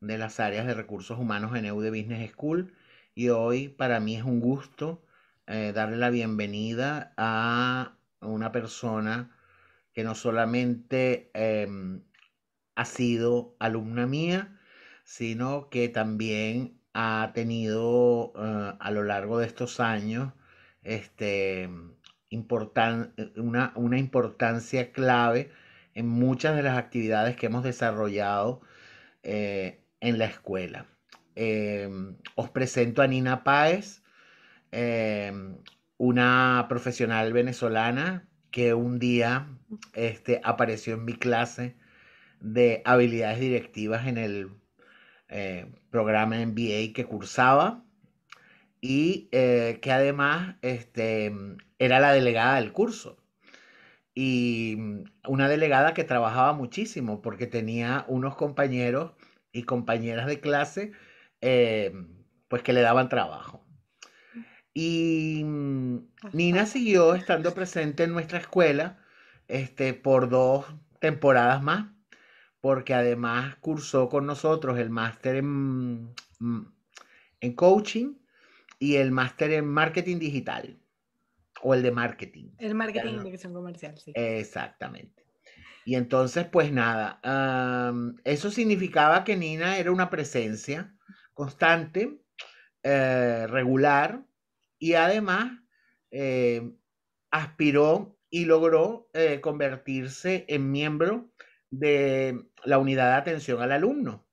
de las áreas de recursos humanos en Eude Business School y hoy para mí es un gusto eh, darle la bienvenida a una persona que no solamente em, ha sido alumna mía, sino que también ha tenido eh, a lo largo de estos años este, una, una importancia clave en muchas de las actividades que hemos desarrollado eh, en la escuela. Eh, os presento a Nina Páez, eh, una profesional venezolana que un día este, apareció en mi clase de habilidades directivas en el programa MBA que cursaba y que además este, era la delegada del curso. Y una delegada que trabajaba muchísimo porque tenía unos compañeros y compañeras de clase, em, pues que le daban trabajo. Mm. Y mm, Nina siguió estando presente en nuestra escuela este, por dos temporadas más, porque además cursó con nosotros el máster en, mm, coaching y el máster en marketing digital, o el de marketing. El marketing comercial, sí. Exactamente. Y entonces, pues nada, eso significaba que Nina era una presencia constante, eh, regular, y además eh, aspiró y logró eh, convertirse en miembro de la unidad de atención al alumno.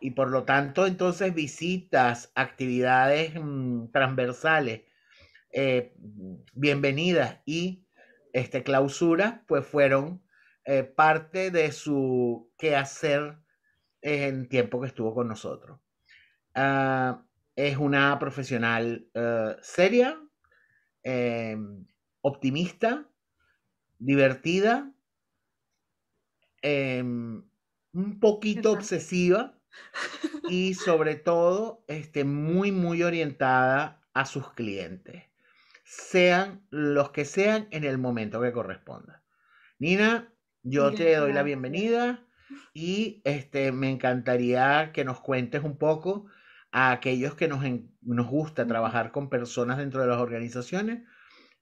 Y por lo tanto, entonces visitas, actividades mm, transversales, bienvenidas y este, clausuras, pues fueron eh, parte de su quehacer en tiempo que estuvo con nosotros. Ah, es una profesional eh, seria, eh, optimista, divertida, un poquito obsesiva y sobre todo este, muy, muy orientada a sus clientes, sean los que sean en el momento que corresponda. Nina yo te doy la bienvenida y este, me encantaría que nos cuentes un poco a aquellos que nos, nos gusta trabajar con personas dentro de las organizaciones,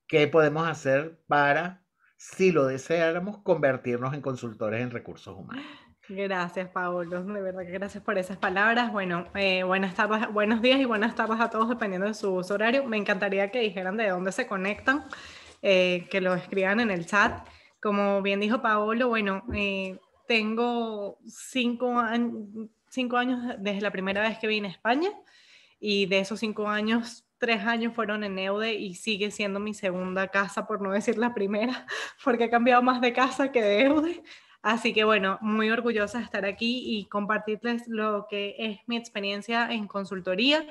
qué podemos hacer para, si lo deseáramos, convertirnos en consultores en recursos humanos. Gracias, Paolo. De verdad que gracias por esas palabras. Bueno, eh, buenas tardes, buenos días y buenas tardes a todos, dependiendo de su horario. Me encantaría que dijeran de dónde se conectan, eh, que lo escriban en el chat. Como bien dijo Paolo, bueno, eh, tengo cinco, años desde la primera vez que vine a España y de esos cinco años, tres años fueron en Eude y sigue siendo mi segunda casa, por no decir la primera, porque he cambiado más de casa que de Eude. Así que bueno, muy orgullosa de estar aquí y compartirles lo que es mi experiencia en consultoría.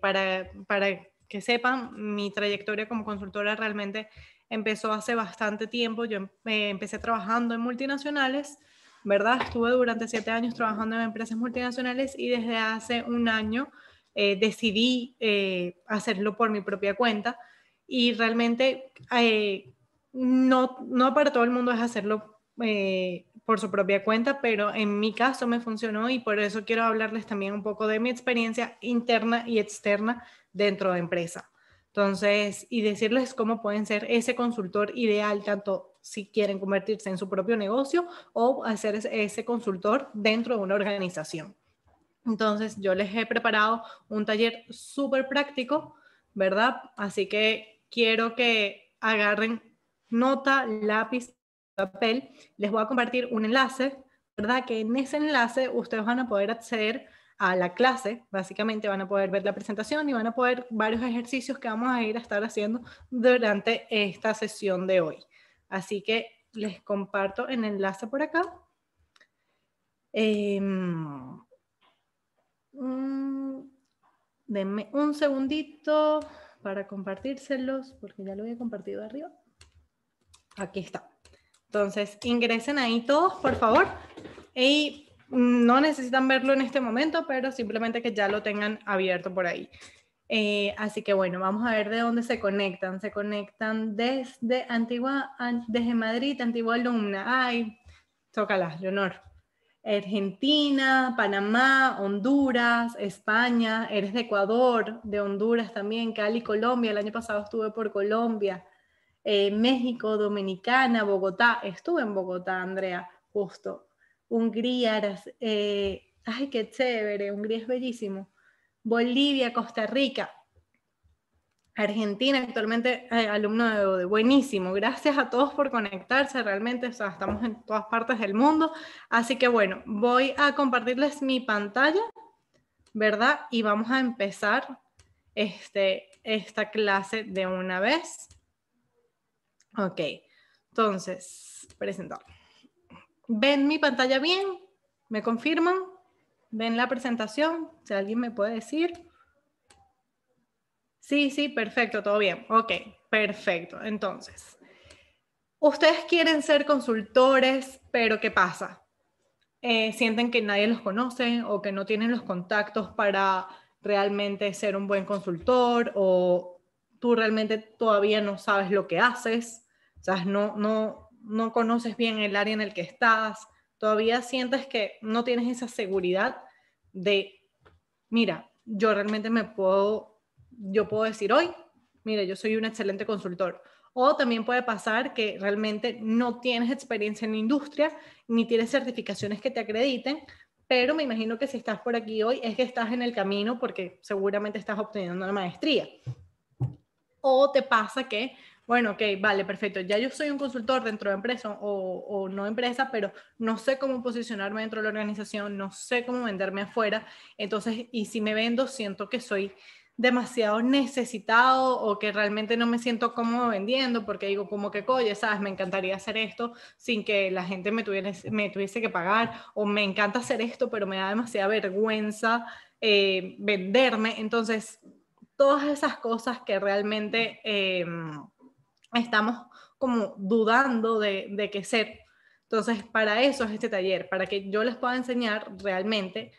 para, para que sepan, mi trayectoria como consultora realmente empezó hace bastante tiempo. Yo em, eh, empecé trabajando en multinacionales, ¿verdad? Estuve durante siete años trabajando en empresas multinacionales y desde hace un año eh, decidí eh, hacerlo por mi propia cuenta y realmente no, no para todo el mundo es hacerlo por su propia cuenta, pero en mi caso me funcionó y por eso quiero hablarles también un poco de mi experiencia interna y externa dentro de empresa. Entonces, y decirles cómo pueden ser ese consultor ideal, tanto si quieren convertirse en su propio negocio o hacer ese consultor dentro de una organización. Entonces, yo les he preparado un taller súper práctico, ¿verdad? Así que quiero que agarren nota, lápiz, papel. Les voy a compartir un enlace, ¿verdad? Que en ese enlace ustedes van a poder acceder a la clase, básicamente van a poder ver la presentación y van a poder varios ejercicios que vamos a ir a estar haciendo durante esta sesión de hoy. Así que les comparto el enlace por acá. Em, mm, denme un segundito para compartírselos, porque ya lo había compartido arriba. Aquí está. Entonces, ingresen ahí todos, por favor. Y no necesitan verlo en este momento, pero simplemente que ya lo tengan abierto por ahí. Eh, así que bueno, vamos a ver de dónde se conectan. Se conectan desde Antigua, desde Madrid, Antigua Alumna. Ay, tócala, Leonor. Argentina, Panamá, Honduras, España, eres de Ecuador, de Honduras también, Cali, Colombia, el año pasado estuve por Colombia, eh, México, Dominicana, Bogotá, estuve en Bogotá, Andrea, justo, Hungría, eh, ay, qué chévere, Hungría es bellísimo. Bolivia, Costa Rica, Argentina, actualmente eh, alumno de buenísimo. Gracias a todos por conectarse, realmente estamos en todas partes del mundo. Así que bueno, voy a compartirles mi pantalla, ¿verdad? Y vamos a empezar este, esta clase de una vez. Ok, entonces, presentar. ¿Ven mi pantalla bien? ¿Me confirman? ¿Ven la presentación? Si alguien me puede decir. Sí, sí, perfecto, todo bien. Ok, perfecto. Entonces, ustedes quieren ser consultores, pero ¿qué pasa? Eh, sienten que nadie los conoce o que no tienen los contactos para realmente ser un buen consultor o tú realmente todavía no sabes lo que haces. O sea, no, no, no conoces bien el área en el que estás, todavía sientes que no tienes esa seguridad de, mira, yo realmente me puedo, yo puedo decir hoy, mira, yo soy un excelente consultor. O también puede pasar que realmente no tienes experiencia en la industria, ni tienes certificaciones que te acrediten, pero me imagino que si estás por aquí hoy es que estás en el camino porque seguramente estás obteniendo una maestría. O te pasa que bueno, ok, vale, perfecto, ya yo soy un consultor dentro de empresa o, no empresa, pero no sé cómo posicionarme dentro de la organización, no sé cómo venderme afuera, entonces, y si me vendo, siento que soy demasiado necesitado o que realmente no me siento cómodo vendiendo porque digo como que coye, sabes, me encantaría hacer esto sin que la gente me tuviese, me tuviese que pagar o me encanta hacer esto pero me da demasiada vergüenza eh, venderme. Entonces, todas esas cosas que realmente... Em, estamos como dudando de, de qué ser. Entonces, para eso es este taller, para que yo les pueda enseñar realmente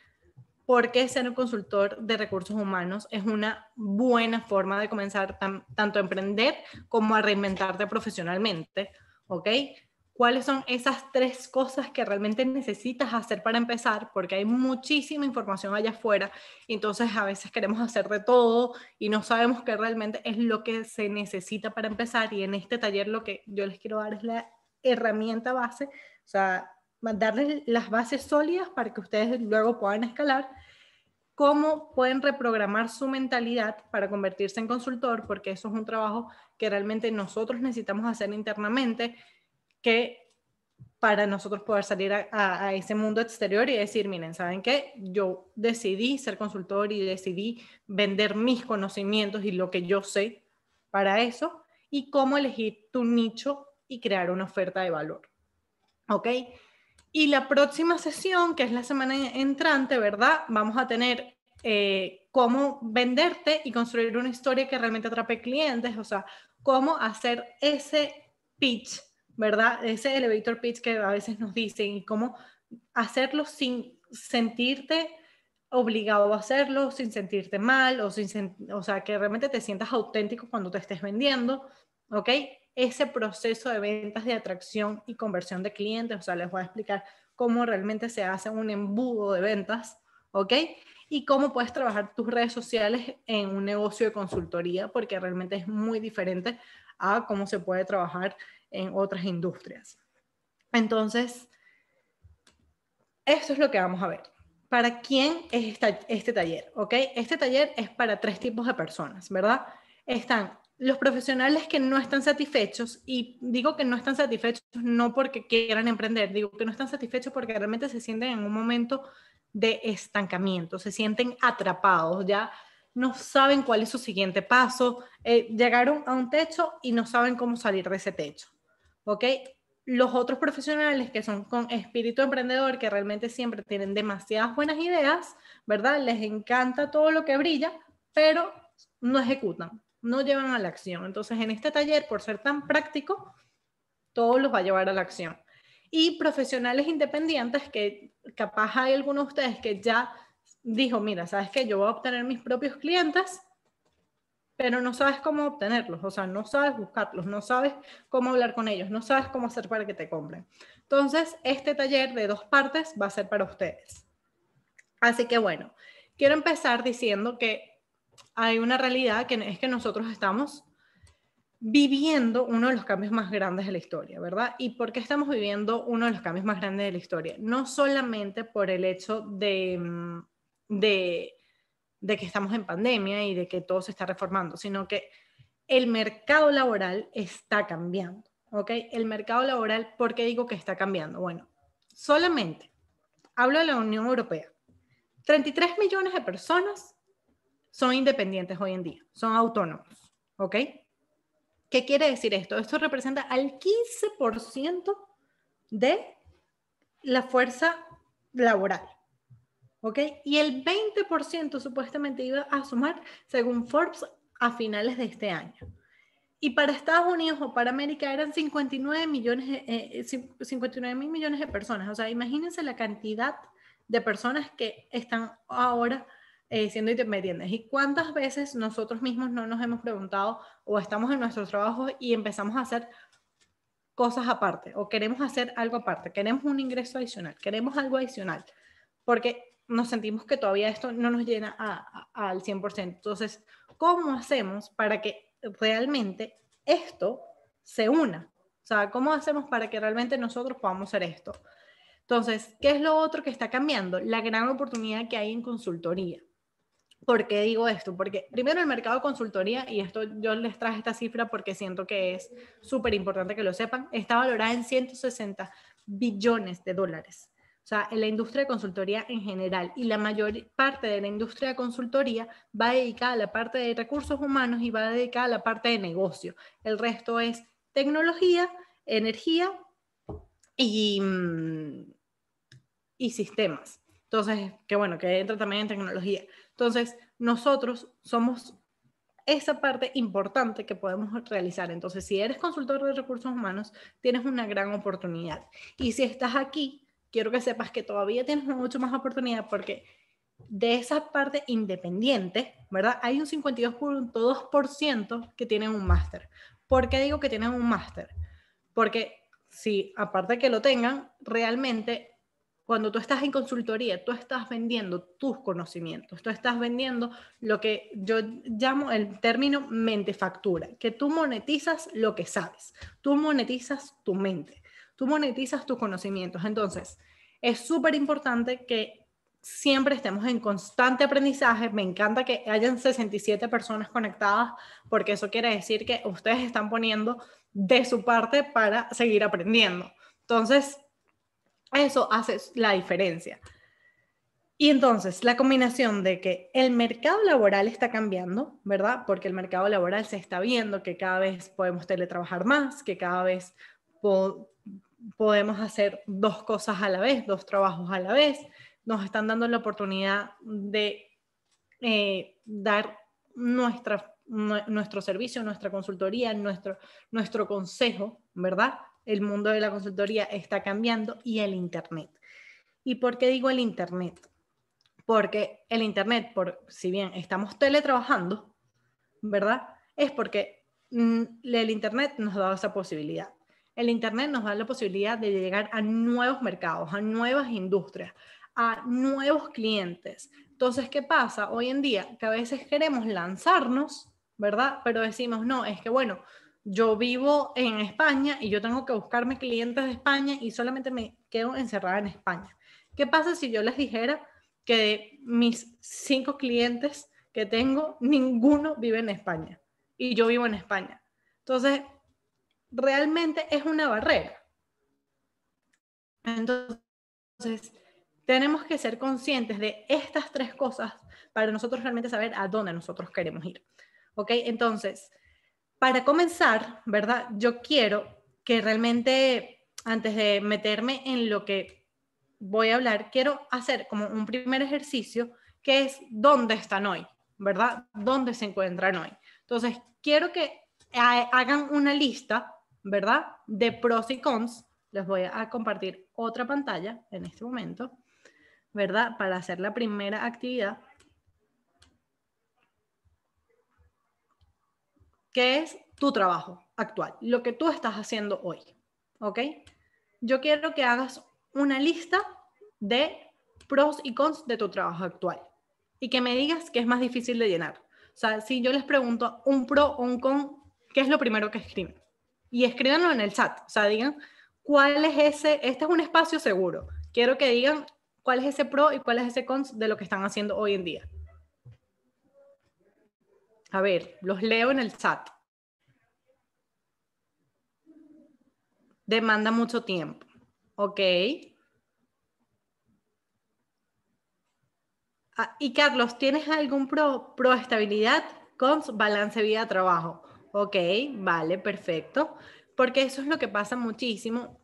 por qué ser un consultor de recursos humanos es una buena forma de comenzar tanto a emprender como a reinventarte profesionalmente, ¿ok? cuáles son esas tres cosas que realmente necesitas hacer para empezar, porque hay muchísima información allá afuera entonces a veces queremos hacer de todo y no sabemos qué realmente es lo que se necesita para empezar y en este taller lo que yo les quiero dar es la herramienta base, o sea, darles las bases sólidas para que ustedes luego puedan escalar cómo pueden reprogramar su mentalidad para convertirse en consultor, porque eso es un trabajo que realmente nosotros necesitamos hacer internamente que para nosotros poder salir a, ese mundo exterior y decir, miren, ¿saben qué? Yo decidí ser consultor y decidí vender mis conocimientos y lo que yo sé para eso y cómo elegir tu nicho y crear una oferta de valor. ¿Ok? Y la próxima sesión, que es la semana entrante, ¿verdad? Vamos a tener eh, cómo venderte y construir una historia que realmente atrape clientes, o sea, cómo hacer ese pitch ¿verdad? Ese elevator pitch que a veces nos dicen y cómo hacerlo sin sentirte obligado a hacerlo, sin sentirte mal o, sin, o sea, que realmente te sientas auténtico cuando te estés vendiendo, ¿ok? Ese proceso de ventas de atracción y conversión de clientes, o sea, les voy a explicar cómo realmente se hace un embudo de ventas, ¿ok? Y cómo puedes trabajar tus redes sociales en un negocio de consultoría, porque realmente es muy diferente a cómo se puede trabajar en otras industrias. Entonces, esto es lo que vamos a ver. ¿Para quién es este taller? ¿Ok? Este taller es para tres tipos de personas, ¿verdad? Están los profesionales que no están satisfechos, y digo que no están satisfechos no porque quieran emprender, digo que no están satisfechos porque realmente se sienten en un momento de estancamiento, se sienten atrapados, ya no saben cuál es su siguiente paso, eh, llegaron a un techo y no saben cómo salir de ese techo. ¿ok? Los otros profesionales que son con espíritu emprendedor, que realmente siempre tienen demasiadas buenas ideas, ¿verdad? Les encanta todo lo que brilla, pero no ejecutan, no llevan a la acción. Entonces, en este taller, por ser tan práctico, todo los va a llevar a la acción. Y profesionales independientes, que capaz hay algunos de ustedes que ya dijo, mira, sabes que yo voy a obtener mis propios clientes pero no sabes cómo obtenerlos, o sea, no sabes buscarlos, no sabes cómo hablar con ellos, no sabes cómo hacer para que te compren. Entonces, este taller de dos partes va a ser para ustedes. Así que bueno, quiero empezar diciendo que hay una realidad que es que nosotros estamos viviendo uno de los cambios más grandes de la historia, ¿verdad? ¿Y por qué estamos viviendo uno de los cambios más grandes de la historia? No solamente por el hecho de, mm, de de que estamos en pandemia y de que todo se está reformando, sino que el mercado laboral está cambiando. ¿ok? El mercado laboral, ¿por qué digo que está cambiando? Bueno, solamente, hablo de la Unión Europea, 33 millones de personas son independientes hoy en día, son autónomos, ¿ok? ¿Qué quiere decir esto? Esto representa al 15% de la fuerza laboral. Y el 20% supuestamente iba a sumar, según Forbes, a finales de este año. Y para Estados Unidos o para América eran 59 millones, 59 eh, eh, mil millones de personas. O sea, imagínense la cantidad de personas que están ahora eh, siendo independientes. ¿Y cuántas veces nosotros mismos no nos hemos preguntado o estamos en nuestro trabajo y empezamos a hacer cosas aparte o queremos hacer algo aparte, queremos un ingreso adicional, queremos algo adicional? Porque nos sentimos que todavía esto no nos llena al 100%. Entonces, ¿cómo hacemos para que realmente esto se una? O sea, ¿cómo hacemos para que realmente nosotros podamos hacer esto? Entonces, ¿qué es lo otro que está cambiando? La gran oportunidad que hay en consultoría. ¿Por qué digo esto? Porque primero el mercado consultoría, y esto yo les traje esta cifra porque siento que es súper importante que lo sepan, está valorada en 160 billones de dólares. O sea, en la industria de consultoría en general y la mayor parte de la industria de consultoría va dedicada a la parte de recursos humanos y va dedicada a la parte de negocio. El resto es tecnología, energía y, mm, y sistemas. Entonces, qué bueno, que entra también en tecnología. Entonces, nosotros somos esa parte importante que podemos realizar. Entonces, si eres consultor de recursos humanos, tienes una gran oportunidad. Y si estás aquí, quiero que sepas que todavía tienes mucho más oportunidad porque de esa parte independiente, ¿verdad? Hay un 52.2% que tienen un máster. ¿Por qué digo que tienen un máster? Porque si aparte que lo tengan, realmente cuando tú estás en consultoría, tú estás vendiendo tus conocimientos, tú estás vendiendo lo que yo llamo el término mente factura, que tú monetizas lo que sabes, tú monetizas tu mente, tú monetizas tus conocimientos. Entonces, es súper importante que siempre estemos en constante aprendizaje. Me encanta que hayan 67 personas conectadas porque eso quiere decir que ustedes están poniendo de su parte para seguir aprendiendo. Entonces, eso hace la diferencia. Y entonces, la combinación de que el mercado laboral está cambiando, ¿verdad? Porque el mercado laboral se está viendo que cada vez podemos teletrabajar más, que cada vez podemos podemos hacer dos cosas a la vez, dos trabajos a la vez. Nos están dando la oportunidad de eh, dar nuestro servicio, nuestra consultoría, nuestro, nuestro consejo, ¿verdad? El mundo de la consultoría está cambiando y el Internet. ¿Y por qué digo el Internet? Porque el Internet, por, si bien estamos teletrabajando, ¿verdad? Es porque mm, el Internet nos da esa posibilidad el Internet nos da la posibilidad de llegar a nuevos mercados, a nuevas industrias, a nuevos clientes. Entonces, ¿qué pasa hoy en día? Que a veces queremos lanzarnos, ¿verdad? Pero decimos, no, es que bueno, yo vivo en España y yo tengo que buscarme clientes de España y solamente me quedo encerrada en España. ¿Qué pasa si yo les dijera que de mis cinco clientes que tengo, ninguno vive en España y yo vivo en España? Entonces, realmente es una barrera. Entonces, tenemos que ser conscientes de estas tres cosas para nosotros realmente saber a dónde nosotros queremos ir. ¿Ok? Entonces, para comenzar, ¿verdad? Yo quiero que realmente, antes de meterme en lo que voy a hablar, quiero hacer como un primer ejercicio que es dónde están hoy, ¿verdad? ¿Dónde se encuentran hoy? Entonces, quiero que hagan una lista ¿verdad? De pros y cons. Les voy a compartir otra pantalla en este momento, ¿verdad? Para hacer la primera actividad. ¿Qué es tu trabajo actual, lo que tú estás haciendo hoy, ¿ok? Yo quiero que hagas una lista de pros y cons de tu trabajo actual y que me digas qué es más difícil de llenar. O sea, si yo les pregunto un pro o un con, ¿qué es lo primero que escriben? y escríbanlo en el chat. O sea, digan cuál es ese, este es un espacio seguro. Quiero que digan cuál es ese pro y cuál es ese cons de lo que están haciendo hoy en día. A ver, los leo en el chat. Demanda mucho tiempo. Ok. Ah, y Carlos, ¿tienes algún pro? Pro estabilidad, cons, balance vida-trabajo. Ok, vale, perfecto. Porque eso es lo que pasa muchísimo.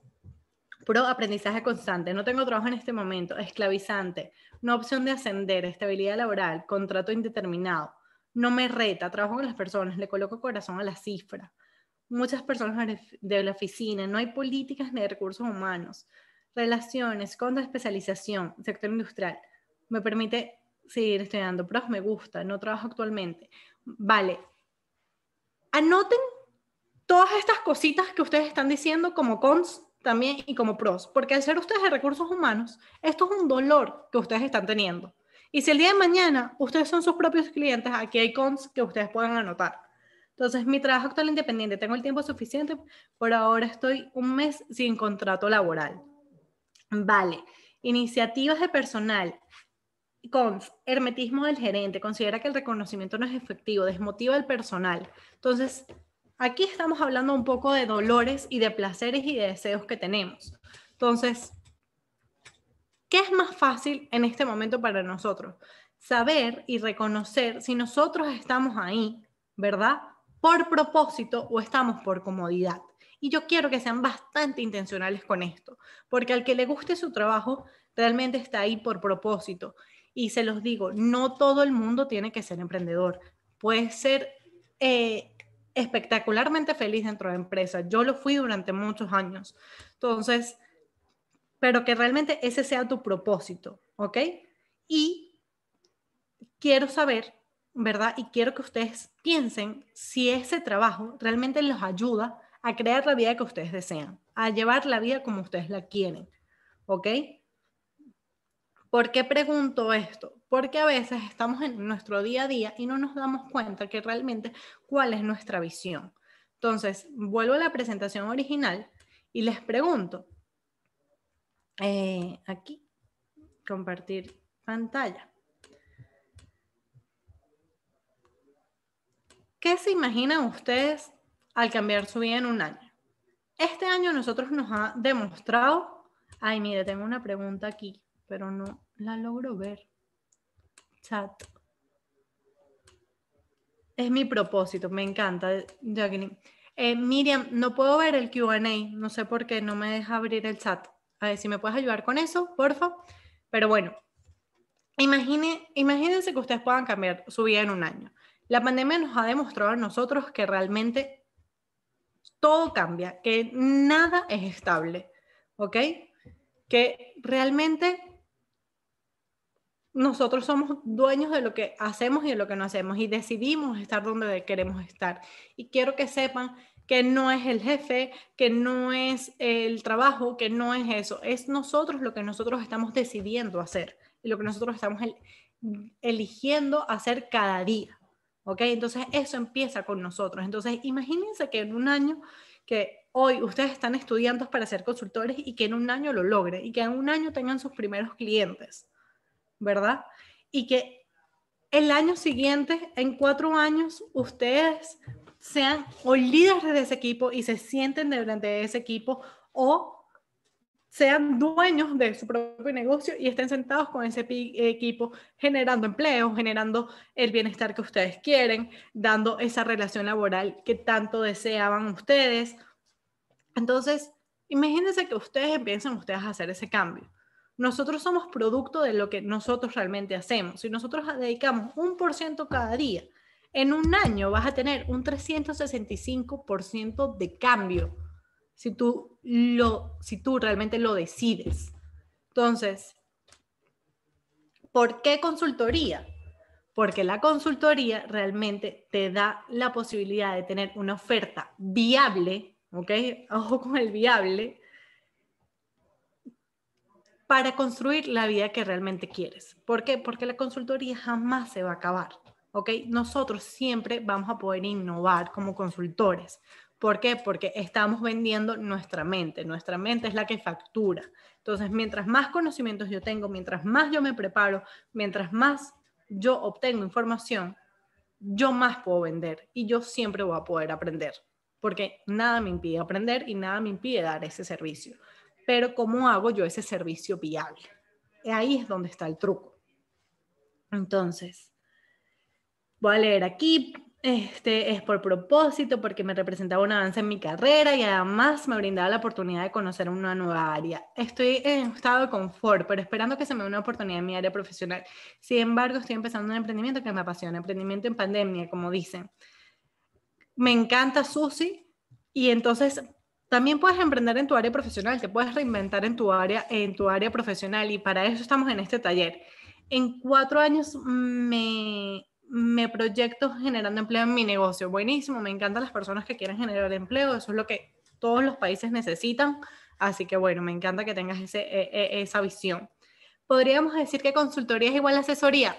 Pro aprendizaje constante, no tengo trabajo en este momento, esclavizante, no opción de ascender, estabilidad laboral, contrato indeterminado, no me reta, trabajo con las personas, le coloco corazón a la cifra. Muchas personas de la oficina, no hay políticas ni recursos humanos, relaciones, contra especialización, sector industrial, me permite seguir estudiando, Pro me gusta, no trabajo actualmente. Vale, Anoten todas estas cositas que ustedes están diciendo como cons también y como pros, porque al ser ustedes de recursos humanos, esto es un dolor que ustedes están teniendo. Y si el día de mañana ustedes son sus propios clientes, aquí hay cons que ustedes pueden anotar. Entonces, mi trabajo actual independiente, tengo el tiempo suficiente, por ahora estoy un mes sin contrato laboral. Vale, iniciativas de personal con hermetismo del gerente, considera que el reconocimiento no es efectivo, desmotiva al personal. Entonces, aquí estamos hablando un poco de dolores y de placeres y de deseos que tenemos. Entonces, ¿qué es más fácil en este momento para nosotros? Saber y reconocer si nosotros estamos ahí, ¿verdad? Por propósito o estamos por comodidad. Y yo quiero que sean bastante intencionales con esto, porque al que le guste su trabajo, realmente está ahí por propósito. Y se los digo, no todo el mundo tiene que ser emprendedor. Puede ser eh, espectacularmente feliz dentro de la empresa. Yo lo fui durante muchos años. Entonces, pero que realmente ese sea tu propósito, ¿ok? Y quiero saber, ¿verdad? Y quiero que ustedes piensen si ese trabajo realmente los ayuda a crear la vida que ustedes desean, a llevar la vida como ustedes la quieren, ¿ok? ¿Por qué pregunto esto? Porque a veces estamos en nuestro día a día y no nos damos cuenta que realmente cuál es nuestra visión. Entonces, vuelvo a la presentación original y les pregunto, eh, aquí, compartir pantalla. ¿Qué se imaginan ustedes al cambiar su vida en un año? Este año nosotros nos ha demostrado, ay, mire, tengo una pregunta aquí, pero no, la logro ver. Chat. Es mi propósito, me encanta, Jacqueline. Eh, Miriam, no puedo ver el QA, no sé por qué no me deja abrir el chat. A ver si me puedes ayudar con eso, porfa. Pero bueno, imagínense que ustedes puedan cambiar su vida en un año. La pandemia nos ha demostrado a nosotros que realmente todo cambia, que nada es estable, ¿ok? Que realmente nosotros somos dueños de lo que hacemos y de lo que no hacemos y decidimos estar donde queremos estar. Y quiero que sepan que no es el jefe, que no es el trabajo, que no es eso, es nosotros lo que nosotros estamos decidiendo hacer y lo que nosotros estamos eligiendo hacer cada día. ¿Ok? Entonces eso empieza con nosotros. Entonces imagínense que en un año que hoy ustedes están estudiando para ser consultores y que en un año lo logren y que en un año tengan sus primeros clientes. ¿verdad? Y que el año siguiente, en cuatro años, ustedes sean o líderes de ese equipo y se sienten delante de ese equipo o sean dueños de su propio negocio y estén sentados con ese equipo generando empleo, generando el bienestar que ustedes quieren, dando esa relación laboral que tanto deseaban ustedes. Entonces, imagínense que ustedes empiecen ustedes a hacer ese cambio nosotros somos producto de lo que nosotros realmente hacemos. Si nosotros dedicamos un por ciento cada día, en un año vas a tener un 365% de cambio si tú, lo, si tú realmente lo decides. Entonces, ¿por qué consultoría? Porque la consultoría realmente te da la posibilidad de tener una oferta viable, ¿ok? Ojo con el viable, para construir la vida que realmente quieres. ¿Por qué? Porque la consultoría jamás se va a acabar. ¿ok? Nosotros siempre vamos a poder innovar como consultores. ¿Por qué? Porque estamos vendiendo nuestra mente. Nuestra mente es la que factura. Entonces, mientras más conocimientos yo tengo, mientras más yo me preparo, mientras más yo obtengo información, yo más puedo vender y yo siempre voy a poder aprender. Porque nada me impide aprender y nada me impide dar ese servicio pero ¿cómo hago yo ese servicio viable? Ahí es donde está el truco. Entonces, voy a leer aquí, este es por propósito, porque me representaba un avance en mi carrera y además me brindaba la oportunidad de conocer una nueva área. Estoy en estado de confort, pero esperando que se me dé una oportunidad en mi área profesional. Sin embargo, estoy empezando un emprendimiento que me apasiona, emprendimiento en pandemia, como dicen. Me encanta Susi y entonces también puedes emprender en tu área profesional, te puedes reinventar en tu área, en tu área profesional y para eso estamos en este taller. En cuatro años me, proyecto generando empleo en mi negocio. Buenísimo, me encantan las personas que quieren generar empleo, eso es lo que todos los países necesitan, así que bueno, me encanta que tengas e, e, esa visión. Podríamos decir que consultoría es igual a asesoría.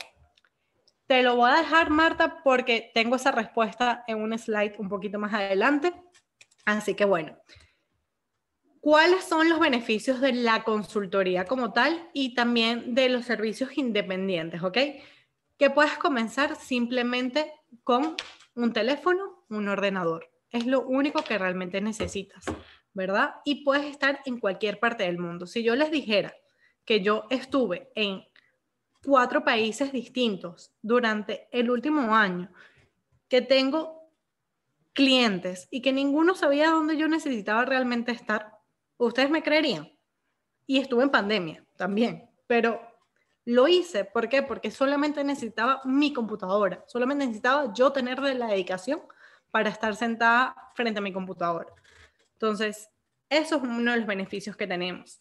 Te lo voy a dejar, Marta, porque tengo esa respuesta en un slide un poquito más adelante. Así que bueno, cuáles son los beneficios de la consultoría como tal y también de los servicios independientes, ¿ok? Que puedes comenzar simplemente con un teléfono, un ordenador. Es lo único que realmente necesitas, ¿verdad? Y puedes estar en cualquier parte del mundo. Si yo les dijera que yo estuve en cuatro países distintos durante el último año, que tengo clientes y que ninguno sabía dónde yo necesitaba realmente estar, ustedes me creerían. Y estuve en pandemia también, pero lo hice, ¿por qué? Porque solamente necesitaba mi computadora, solamente necesitaba yo tener la dedicación para estar sentada frente a mi computadora. Entonces, eso es uno de los beneficios que tenemos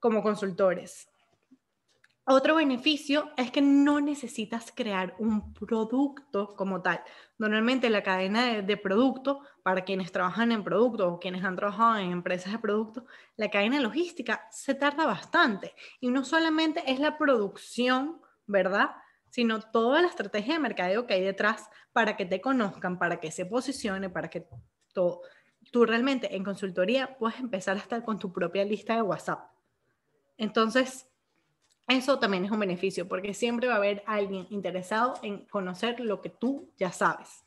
como consultores. Otro beneficio es que no necesitas crear un producto como tal. Normalmente la cadena de, producto, para quienes trabajan en producto o quienes han trabajado en empresas de producto, la cadena logística se tarda bastante. Y no solamente es la producción, ¿verdad? Sino toda la estrategia de mercadeo que hay detrás para que te conozcan, para que se posicione, para que Tú realmente en consultoría puedes empezar hasta con tu propia lista de WhatsApp. Entonces, eso también es un beneficio porque siempre va a haber alguien interesado en conocer lo que tú ya sabes.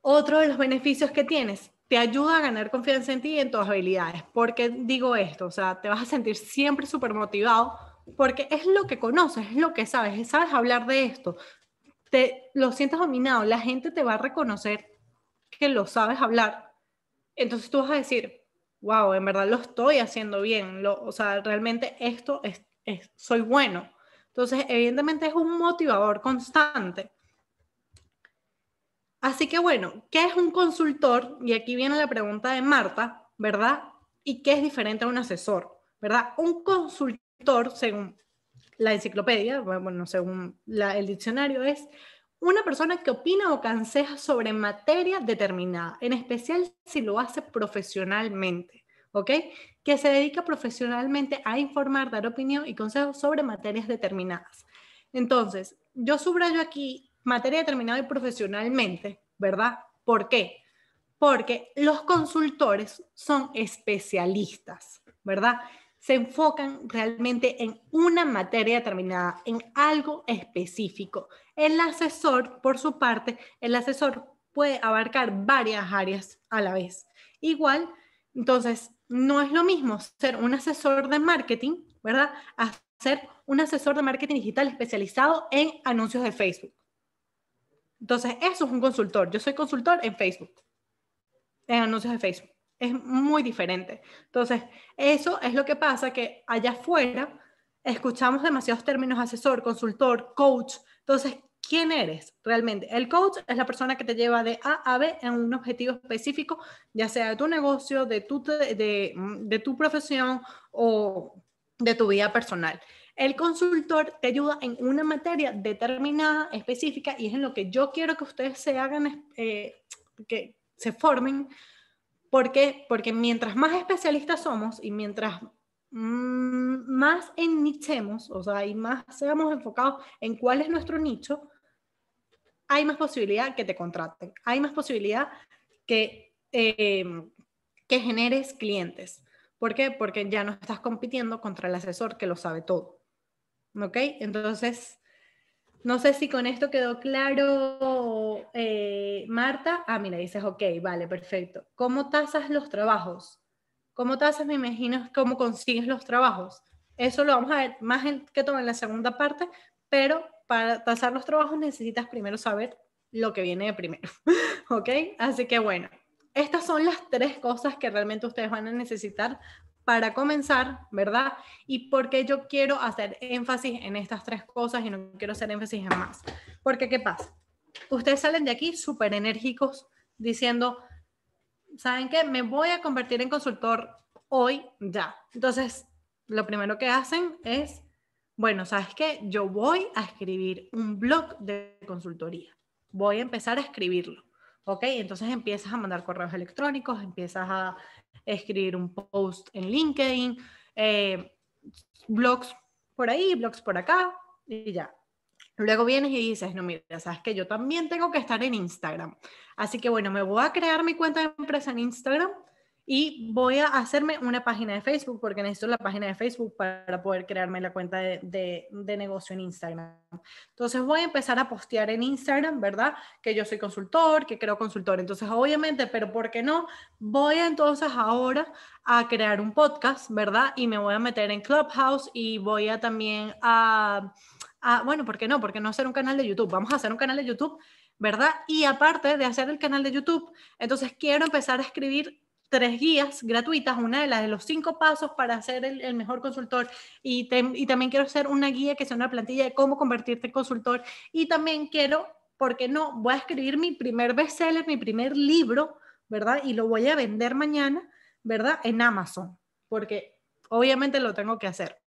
Otro de los beneficios que tienes, te ayuda a ganar confianza en ti y en tus habilidades. ¿Por qué digo esto? O sea, te vas a sentir siempre súper motivado porque es lo que conoces, es lo que sabes, sabes hablar de esto, te lo sientes dominado, la gente te va a reconocer que lo sabes hablar. Entonces tú vas a decir, wow, en verdad lo estoy haciendo bien, o sea, realmente esto es, soy bueno. Entonces, evidentemente es un motivador constante. Así que bueno, ¿qué es un consultor? Y aquí viene la pregunta de Marta, ¿verdad? ¿Y qué es diferente a un asesor? ¿Verdad? Un consultor, según la enciclopedia, bueno, según el diccionario, es una persona que opina o canseja sobre materia determinada, en especial si lo hace profesionalmente, ¿ok? Que se dedica profesionalmente a informar, dar opinión y consejos sobre materias determinadas. Entonces, yo subrayo aquí materia determinada y profesionalmente, ¿verdad? ¿Por qué? Porque los consultores son especialistas, ¿verdad? se enfocan realmente en una materia determinada, en algo específico. El asesor, por su parte, el asesor puede abarcar varias áreas a la vez. Igual, entonces, no es lo mismo ser un asesor de marketing, ¿verdad? A ser un asesor de marketing digital especializado en anuncios de Facebook. Entonces, eso es un consultor. Yo soy consultor en Facebook, en anuncios de Facebook es muy diferente. Entonces, eso es lo que pasa, que allá afuera escuchamos demasiados términos, asesor, consultor, coach. Entonces, ¿quién eres realmente? El coach es la persona que te lleva de A a B en un objetivo específico, ya sea de tu negocio, de tu, de, tu profesión o de tu vida personal. El consultor te ayuda en una materia determinada, específica, y es en lo que yo quiero que ustedes se hagan, eh, que se formen ¿Por qué? Porque mientras más especialistas somos y mientras mm, más en nichemos, o sea, y más seamos enfocados en cuál es nuestro nicho, hay más posibilidad que te contraten, hay más posibilidad que, eh, que generes clientes. ¿Por qué? Porque ya no estás compitiendo contra el asesor que lo sabe todo. ¿Ok? Entonces, no sé si con esto quedó claro, eh, Marta. Ah, mira, dices, ok, vale, perfecto. ¿Cómo tasas los trabajos? ¿Cómo tasas, me imagino, cómo consigues los trabajos? Eso lo vamos a ver más que todo en la segunda parte, pero para tasar los trabajos necesitas primero saber lo que viene de primero, ¿ok? Así que bueno, estas son las tres cosas que realmente ustedes van a necesitar para comenzar, ¿verdad? Y porque yo quiero hacer énfasis en estas tres cosas y no quiero hacer énfasis en más. Porque, ¿qué pasa? Ustedes salen de aquí súper enérgicos diciendo, ¿saben qué? Me voy a convertir en consultor hoy ya. Entonces, lo primero que hacen es, bueno, ¿sabes qué? Yo voy a escribir un blog de consultoría. Voy a empezar a escribirlo. ¿ok? Entonces empiezas a mandar correos electrónicos, empiezas a escribir un post en LinkedIn, eh, blogs por ahí, blogs por acá, y ya. Luego vienes y dices, no, mira, sabes que yo también tengo que estar en Instagram. Así que bueno, me voy a crear mi cuenta de empresa en Instagram y voy a hacerme una página de Facebook porque necesito la página de Facebook para poder crearme la cuenta de, de, negocio en Instagram. Entonces voy a empezar a postear en Instagram, ¿verdad? Que yo soy consultor, que creo consultor. Entonces, obviamente, pero ¿por qué no? Voy entonces ahora a crear un podcast, ¿verdad? Y me voy a meter en Clubhouse y voy a también a, a bueno, ¿por qué no? ¿Por qué no hacer un canal de YouTube? Vamos a hacer un canal de YouTube. ¿verdad? Y aparte de hacer el canal de YouTube, entonces quiero empezar a escribir tres guías gratuitas, una de las de los cinco pasos para ser el, mejor consultor y, y, también quiero hacer una guía que sea una plantilla de cómo convertirte en consultor y también quiero, ¿por qué no? Voy a escribir mi primer bestseller, mi primer libro, ¿verdad? Y lo voy a vender mañana, ¿verdad? En Amazon, porque obviamente lo tengo que hacer.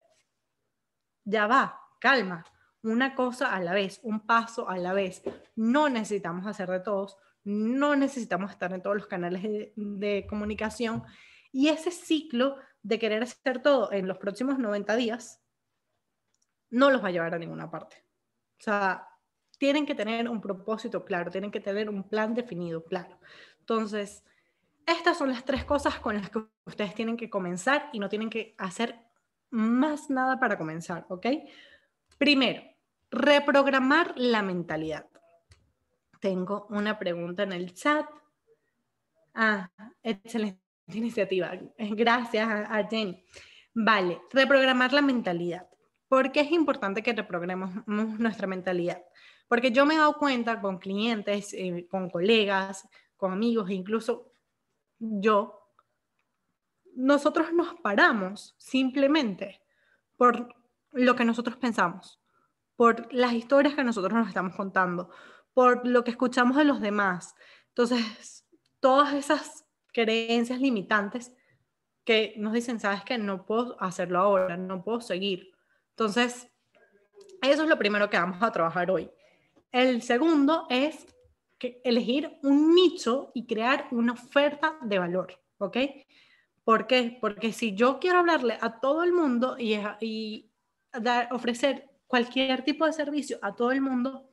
Ya va, calma, una cosa a la vez, un paso a la vez. No necesitamos hacer de todos, no necesitamos estar en todos los canales de, comunicación. Y ese ciclo de querer hacer todo en los próximos 90 días no los va a llevar a ninguna parte. O sea, tienen que tener un propósito claro, tienen que tener un plan definido claro. Entonces, estas son las tres cosas con las que ustedes tienen que comenzar y no tienen que hacer más nada para comenzar, ¿ok? Primero, reprogramar la mentalidad tengo una pregunta en el chat. Ah, excelente iniciativa. Gracias a, Jenny. Vale, reprogramar la mentalidad. ¿Por qué es importante que reprogramemos nuestra mentalidad? Porque yo me he dado cuenta con clientes, eh, con colegas, con amigos, incluso yo, nosotros nos paramos simplemente por lo que nosotros pensamos, por las historias que nosotros nos estamos contando, por lo que escuchamos de los demás. Entonces, todas esas creencias limitantes que nos dicen, sabes que no puedo hacerlo ahora, no puedo seguir. Entonces, eso es lo primero que vamos a trabajar hoy. El segundo es elegir un nicho y crear una oferta de valor, ¿ok? ¿Por qué? Porque si yo quiero hablarle a todo el mundo y, y dar, ofrecer cualquier tipo de servicio a todo el mundo,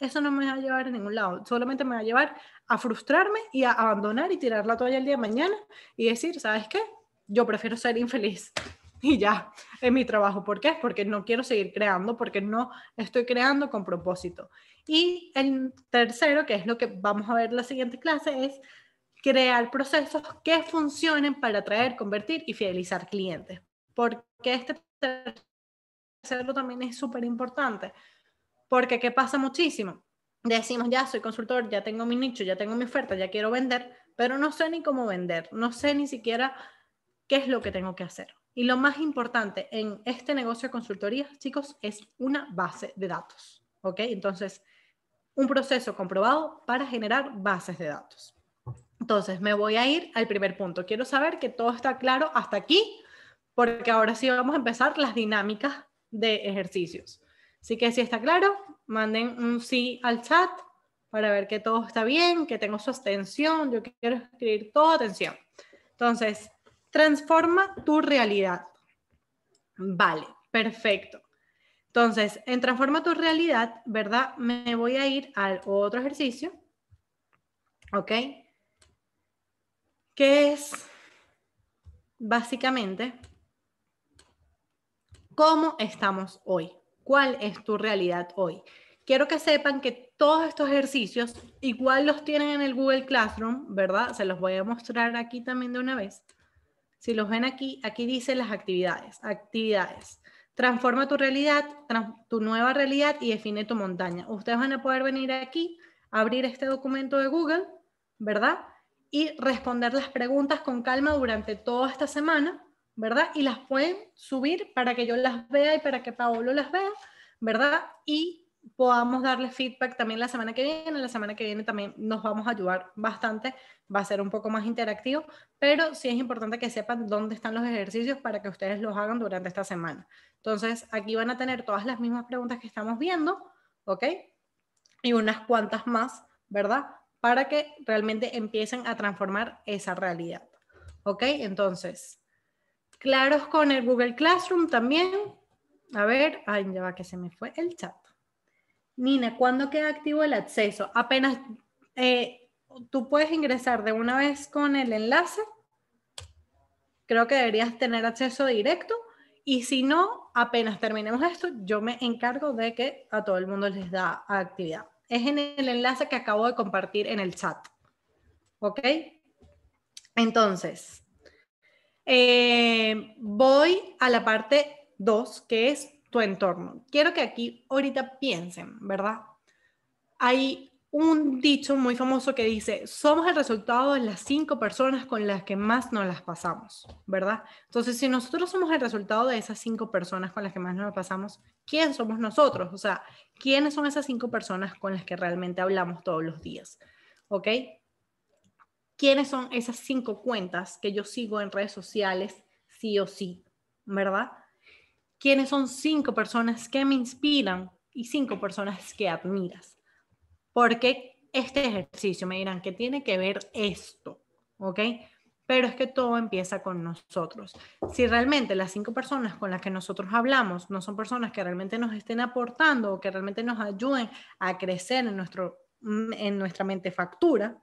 eso no me va a llevar a ningún lado, solamente me va a llevar a frustrarme y a abandonar y tirar la toalla el día de mañana y decir, ¿sabes qué? Yo prefiero ser infeliz y ya, es mi trabajo. ¿Por qué? Porque no quiero seguir creando, porque no estoy creando con propósito. Y el tercero, que es lo que vamos a ver en la siguiente clase, es crear procesos que funcionen para atraer, convertir y fidelizar clientes. Porque este tercero también es súper importante, porque ¿qué pasa muchísimo? Decimos, ya soy consultor, ya tengo mi nicho, ya tengo mi oferta, ya quiero vender, pero no sé ni cómo vender, no sé ni siquiera qué es lo que tengo que hacer. Y lo más importante en este negocio de consultoría, chicos, es una base de datos. ¿Ok? Entonces, un proceso comprobado para generar bases de datos. Entonces, me voy a ir al primer punto. Quiero saber que todo está claro hasta aquí, porque ahora sí vamos a empezar las dinámicas de ejercicios. Así que si está claro, manden un sí al chat para ver que todo está bien, que tengo su atención, yo quiero escribir toda atención. Entonces, transforma tu realidad. Vale, perfecto. Entonces, en transforma tu realidad, ¿verdad? Me voy a ir al otro ejercicio, ¿ok? Que es básicamente cómo estamos hoy cuál es tu realidad hoy. Quiero que sepan que todos estos ejercicios igual los tienen en el Google Classroom, ¿verdad? Se los voy a mostrar aquí también de una vez. Si los ven aquí, aquí dice las actividades, actividades. Transforma tu realidad, tu nueva realidad y define tu montaña. Ustedes van a poder venir aquí, abrir este documento de Google, ¿verdad? Y responder las preguntas con calma durante toda esta semana ¿verdad? Y las pueden subir para que yo las vea y para que Paolo las vea, ¿verdad? Y podamos darle feedback también la semana que viene. La semana que viene también nos vamos a ayudar bastante, va a ser un poco más interactivo, pero sí es importante que sepan dónde están los ejercicios para que ustedes los hagan durante esta semana. Entonces, aquí van a tener todas las mismas preguntas que estamos viendo, ¿ok? Y unas cuantas más, ¿verdad? Para que realmente empiecen a transformar esa realidad, ¿ok? Entonces, Claros con el Google Classroom también. A ver, ay, ya va que se me fue el chat. Nina, ¿cuándo queda activo el acceso? Apenas eh, tú puedes ingresar de una vez con el enlace. Creo que deberías tener acceso directo. Y si no, apenas terminemos esto, yo me encargo de que a todo el mundo les da actividad. Es en el enlace que acabo de compartir en el chat. ¿Ok? Entonces, eh, voy a la parte 2, que es tu entorno. Quiero que aquí ahorita piensen, ¿verdad? Hay un dicho muy famoso que dice, somos el resultado de las cinco personas con las que más nos las pasamos, ¿verdad? Entonces, si nosotros somos el resultado de esas cinco personas con las que más nos las pasamos, ¿quién somos nosotros? O sea, ¿quiénes son esas cinco personas con las que realmente hablamos todos los días? ¿Ok? quiénes son esas cinco cuentas que yo sigo en redes sociales, sí o sí, ¿verdad? ¿Quiénes son cinco personas que me inspiran y cinco personas que admiras? Porque este ejercicio, me dirán, que tiene que ver esto? ¿Ok? Pero es que todo empieza con nosotros. Si realmente las cinco personas con las que nosotros hablamos no son personas que realmente nos estén aportando o que realmente nos ayuden a crecer en, nuestro, en nuestra mente factura,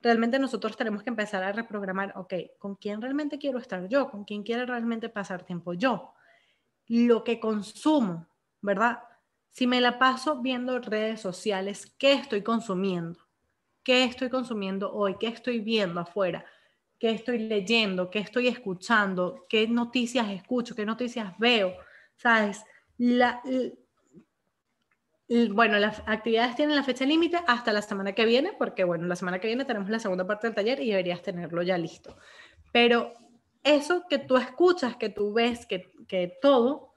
realmente nosotros tenemos que empezar a reprogramar, ok, ¿con quién realmente quiero estar yo? ¿Con quién quiero realmente pasar tiempo yo? Lo que consumo, ¿verdad? Si me la paso viendo redes sociales, ¿qué estoy consumiendo? ¿Qué estoy consumiendo hoy? ¿Qué estoy viendo afuera? ¿Qué estoy leyendo? ¿Qué estoy escuchando? ¿Qué noticias escucho? ¿Qué noticias veo? ¿Sabes? La, bueno, las actividades tienen la fecha límite hasta la semana que viene, porque bueno, la semana que viene tenemos la segunda parte del taller y deberías tenerlo ya listo. Pero eso que tú escuchas, que tú ves, que, todo,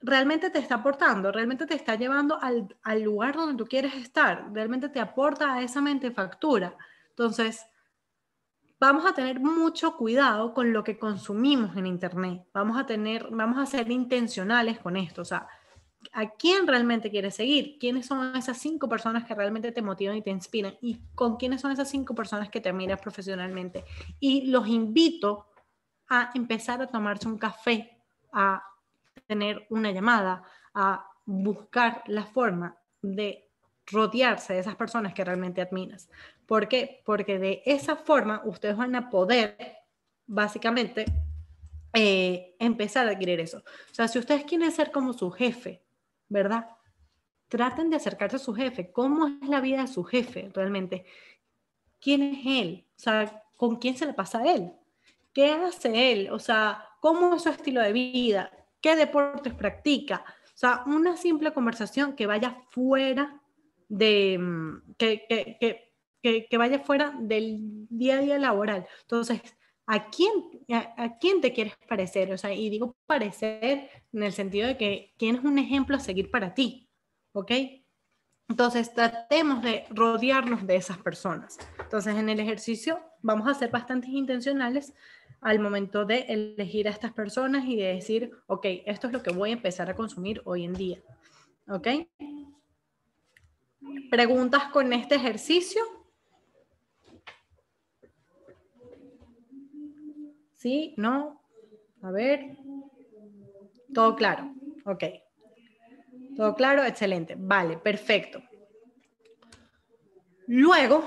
realmente te está aportando, realmente te está llevando al, lugar donde tú quieres estar, realmente te aporta a esa mente factura. Entonces, vamos a tener mucho cuidado con lo que consumimos en Internet, vamos a, tener, vamos a ser intencionales con esto, o sea, a quién realmente quieres seguir, quiénes son esas cinco personas que realmente te motivan y te inspiran y con quiénes son esas cinco personas que te miras profesionalmente. Y los invito a empezar a tomarse un café, a tener una llamada, a buscar la forma de rodearse de esas personas que realmente admiras. ¿Por qué? Porque de esa forma ustedes van a poder básicamente eh, empezar a adquirir eso. O sea, si ustedes quieren ser como su jefe, ¿verdad? Traten de acercarse a su jefe. ¿Cómo es la vida de su jefe realmente? ¿Quién es él? O sea, ¿con quién se le pasa a él? ¿Qué hace él? O sea, ¿cómo es su estilo de vida? ¿Qué deportes practica? O sea, una simple conversación que vaya fuera de, mm, que, que, que vaya fuera del día a día laboral. Entonces, ¿a quién, a, quién te quieres parecer? O sea, y digo parecer en el sentido de que quién es un ejemplo a seguir para ti, ¿ok? Entonces, tratemos de rodearnos de esas personas. Entonces, en el ejercicio vamos a ser bastante intencionales al momento de elegir a estas personas y de decir, ok, esto es lo que voy a empezar a consumir hoy en día. ¿Ok? ¿Preguntas con este ejercicio? ¿Sí? ¿No? A ver. Todo claro. Ok. Todo claro, excelente. Vale, perfecto. Luego,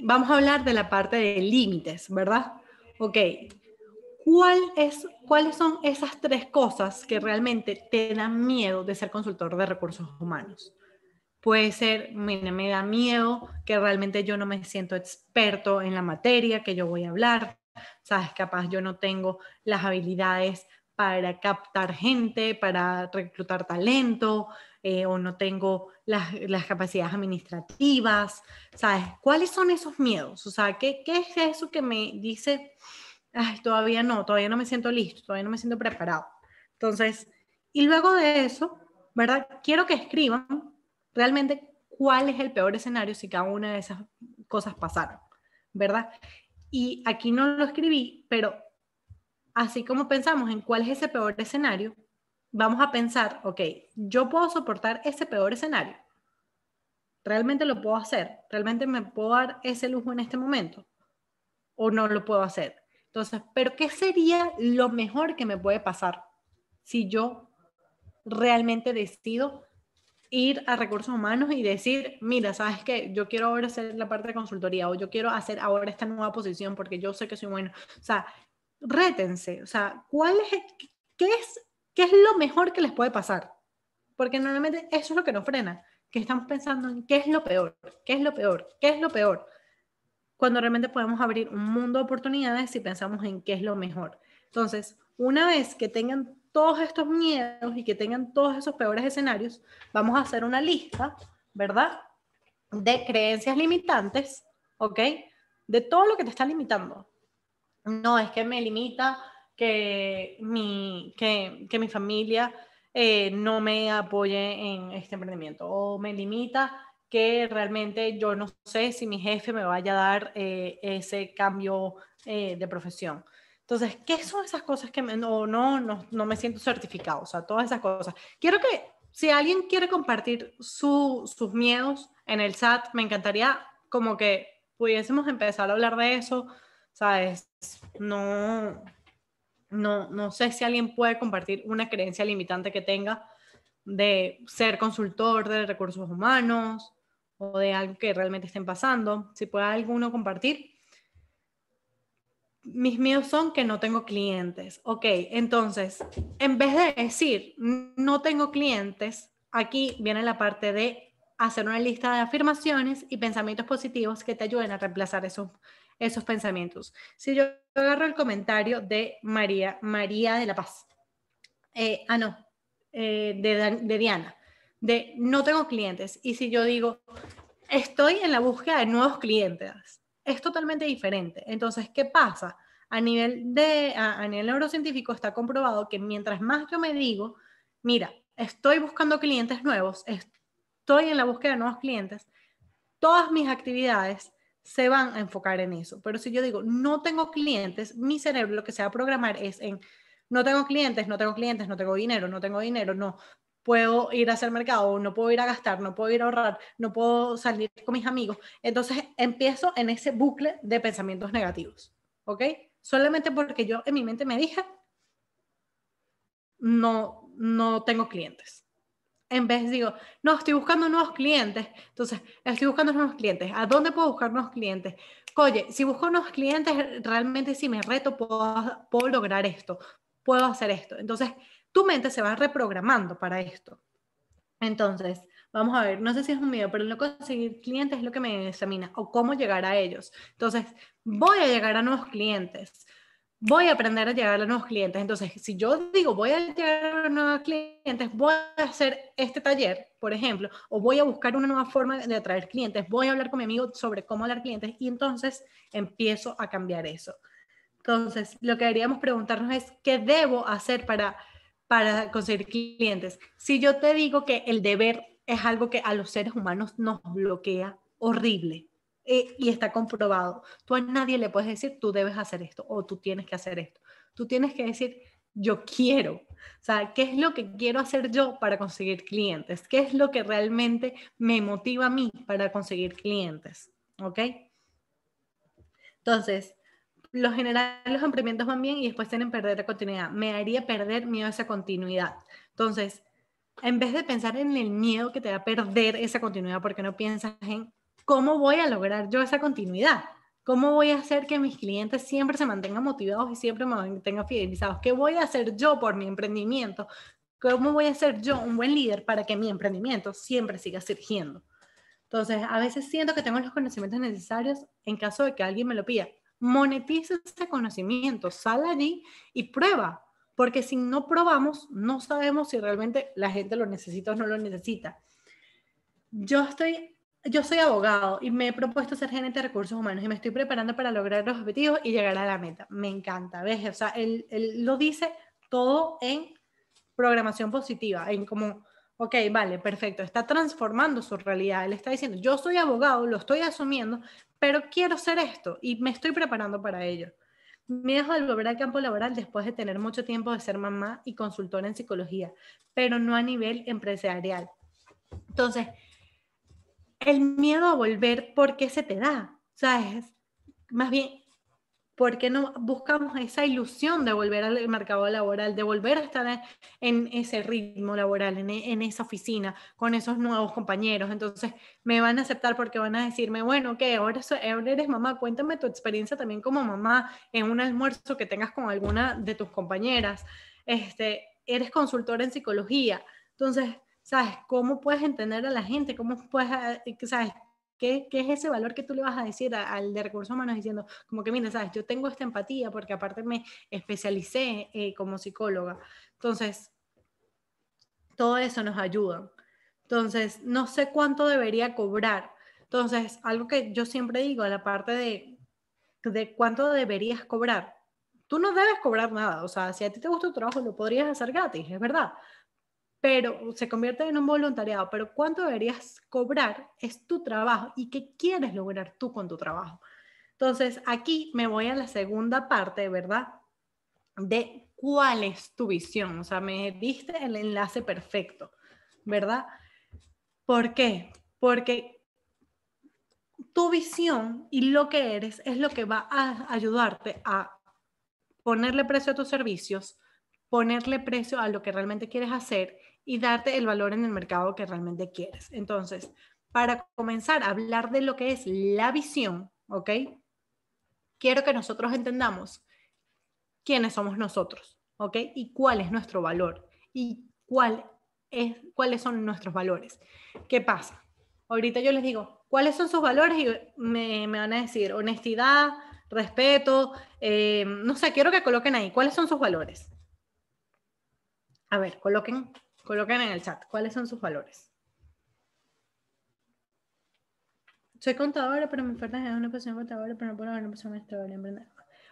vamos a hablar de la parte de límites, ¿verdad? Ok. ¿Cuál es, ¿Cuáles son esas tres cosas que realmente te dan miedo de ser consultor de recursos humanos? Puede ser, me da miedo que realmente yo no me siento experto en la materia que yo voy a hablar, sabes, capaz yo no tengo las habilidades para captar gente, para reclutar talento, eh, o no tengo las, capacidades administrativas, ¿sabes? ¿Cuáles son esos miedos? O sea, ¿qué, es eso que me dice, ay, todavía no, todavía no me siento listo, todavía no me siento preparado? Entonces, y luego de eso, ¿verdad? Quiero que escriban realmente cuál es el peor escenario si cada una de esas cosas pasaron, ¿verdad? Y aquí no lo escribí, pero así como pensamos en cuál es ese peor escenario, vamos a pensar, ok, yo puedo soportar ese peor escenario. ¿Realmente lo puedo hacer? ¿Realmente me puedo dar ese lujo en este momento? ¿O no lo puedo hacer? Entonces, ¿pero qué sería lo mejor que me puede pasar si yo realmente decido ir a recursos humanos y decir, mira, sabes que yo quiero ahora hacer la parte de consultoría o yo quiero hacer ahora esta nueva posición porque yo sé que soy bueno. O sea, rétense, o sea, ¿cuál es, qué, es, ¿qué es lo mejor que les puede pasar? Porque normalmente eso es lo que nos frena, que estamos pensando en qué es lo peor, qué es lo peor, qué es lo peor, cuando realmente podemos abrir un mundo de oportunidades si pensamos en qué es lo mejor. Entonces, una vez que tengan todos estos miedos y que tengan todos esos peores escenarios, vamos a hacer una lista, ¿verdad? De creencias limitantes, ¿ok? De todo lo que te está limitando. No es que me limita que mi, que, mi familia eh, no me apoye en este emprendimiento o me limita que realmente yo no sé si mi jefe me vaya a dar eh, ese cambio eh, de profesión. Entonces, ¿qué son esas cosas que no, no, no, me siento certificado? O sea, todas esas cosas. Quiero que si alguien quiere compartir sus miedos en el SAT, me encantaría como que pudiésemos empezar a hablar de eso, ¿sabes? No, no, no sé si alguien puede compartir una creencia limitante que tenga de ser consultor de recursos humanos o de algo que realmente estén pasando. Si puede alguno compartir, mis miedos son que no tengo clientes. Ok, entonces, en vez de decir no tengo clientes, aquí viene la parte de hacer una lista de afirmaciones y pensamientos positivos que te ayuden a reemplazar esos, pensamientos. Si yo agarro el comentario de María, María de la Paz, eh, ah, no, eh, de Diana, de no tengo clientes, y si yo digo, estoy en la búsqueda de nuevos clientes, es totalmente diferente. Entonces, ¿qué pasa? A nivel, de, a, nivel neurocientífico está comprobado que mientras más yo me digo, mira, estoy buscando clientes nuevos, estoy en la búsqueda de nuevos clientes, todas mis actividades se van a enfocar en eso. Pero si yo digo, no tengo clientes, mi cerebro lo que se va a programar es en, no tengo clientes, no tengo clientes, no tengo dinero, no tengo dinero, no, puedo ir a hacer mercado, no puedo ir a gastar, no puedo ir a ahorrar, no puedo salir con mis amigos. Entonces empiezo en ese bucle de pensamientos negativos, ¿ok? Solamente porque yo en mi mente me dije, no, no tengo clientes. En vez digo, no, estoy buscando nuevos clientes. Entonces, estoy buscando nuevos clientes. ¿A dónde puedo buscar nuevos clientes? Oye, si busco nuevos clientes, realmente si me reto, puedo, puedo lograr esto, puedo hacer esto. Entonces, tu mente se va reprogramando para esto. Entonces, vamos a ver, no sé si es un miedo, pero no conseguir clientes es lo que me examina o cómo llegar a ellos. Entonces, voy a llegar a nuevos clientes. Voy a aprender a llegar a nuevos clientes. Entonces, si yo digo voy a llegar a nuevos clientes, voy a hacer este taller, por ejemplo, o voy a buscar una nueva forma de atraer clientes, voy a hablar con mi amigo sobre cómo hablar clientes y entonces empiezo a cambiar eso. Entonces, lo que deberíamos preguntarnos es, ¿qué debo hacer para para conseguir clientes. Si yo te digo que el deber es algo que a los seres humanos nos bloquea horrible eh, y está comprobado, tú a nadie le puedes decir tú debes hacer esto o tú tienes que hacer esto. Tú tienes que decir yo quiero. O sea, ¿qué es lo que quiero hacer yo para conseguir clientes? ¿Qué es lo que realmente me motiva a mí para conseguir clientes? ¿Ok? Entonces, lo general los emprendimientos van bien y después tienen perder la continuidad. Me haría perder miedo a esa continuidad. Entonces, en vez de pensar en el miedo que te da a perder esa continuidad, porque no piensas en cómo voy a lograr yo esa continuidad, cómo voy a hacer que mis clientes siempre se mantengan motivados y siempre me mantengan fidelizados, qué voy a hacer yo por mi emprendimiento, cómo voy a ser yo un buen líder para que mi emprendimiento siempre siga surgiendo. Entonces, a veces siento que tengo los conocimientos necesarios en caso de que alguien me lo pida, monetiza ese conocimiento, sal allí y prueba, porque si no probamos, no sabemos si realmente la gente lo necesita o no lo necesita. Yo estoy yo soy abogado y me he propuesto ser gerente de recursos humanos y me estoy preparando para lograr los objetivos y llegar a la meta. Me encanta, ¿ves? O sea, él, él lo dice todo en programación positiva, en como Ok, vale, perfecto. Está transformando su realidad. Él está diciendo, yo soy abogado, lo estoy asumiendo, pero quiero ser esto y me estoy preparando para ello. Me dejó de volver al campo laboral después de tener mucho tiempo de ser mamá y consultora en psicología, pero no a nivel empresarial. Entonces, el miedo a volver, ¿por qué se te da? ¿Sabes? Más bien, ¿Por qué no buscamos esa ilusión de volver al mercado laboral, de volver a estar en ese ritmo laboral, en, esa oficina, con esos nuevos compañeros? Entonces, me van a aceptar porque van a decirme, bueno, que ahora, eres mamá, cuéntame tu experiencia también como mamá en un almuerzo que tengas con alguna de tus compañeras. Este, eres consultora en psicología. Entonces, ¿sabes? ¿Cómo puedes entender a la gente? ¿Cómo puedes, eh, sabes? ¿Qué, es ese valor que tú le vas a decir al de recursos humanos diciendo, como que mira, sabes, yo tengo esta empatía porque aparte me especialicé eh, como psicóloga? Entonces, todo eso nos ayuda. Entonces, no sé cuánto debería cobrar. Entonces, algo que yo siempre digo, la parte de, de cuánto deberías cobrar. Tú no debes cobrar nada, o sea, si a ti te gusta tu trabajo, lo podrías hacer gratis, es verdad, pero se convierte en un voluntariado, pero cuánto deberías cobrar es tu trabajo y qué quieres lograr tú con tu trabajo. Entonces, aquí me voy a la segunda parte, ¿verdad? De cuál es tu visión. O sea, me diste el enlace perfecto, ¿verdad? ¿Por qué? Porque tu visión y lo que eres es lo que va a ayudarte a ponerle precio a tus servicios, ponerle precio a lo que realmente quieres hacer y darte el valor en el mercado que realmente quieres. Entonces, para comenzar a hablar de lo que es la visión, ¿ok? Quiero que nosotros entendamos quiénes somos nosotros, ¿ok? Y cuál es nuestro valor y cuál es, cuáles son nuestros valores. ¿Qué pasa? Ahorita yo les digo, ¿cuáles son sus valores? Y me, van a decir honestidad, respeto, eh, no sé, quiero que coloquen ahí, ¿cuáles son sus valores? A ver, coloquen colocan en el chat cuáles son sus valores. Soy contadora, pero me perdonas una persona contadora, pero no puedo haber una persona estable.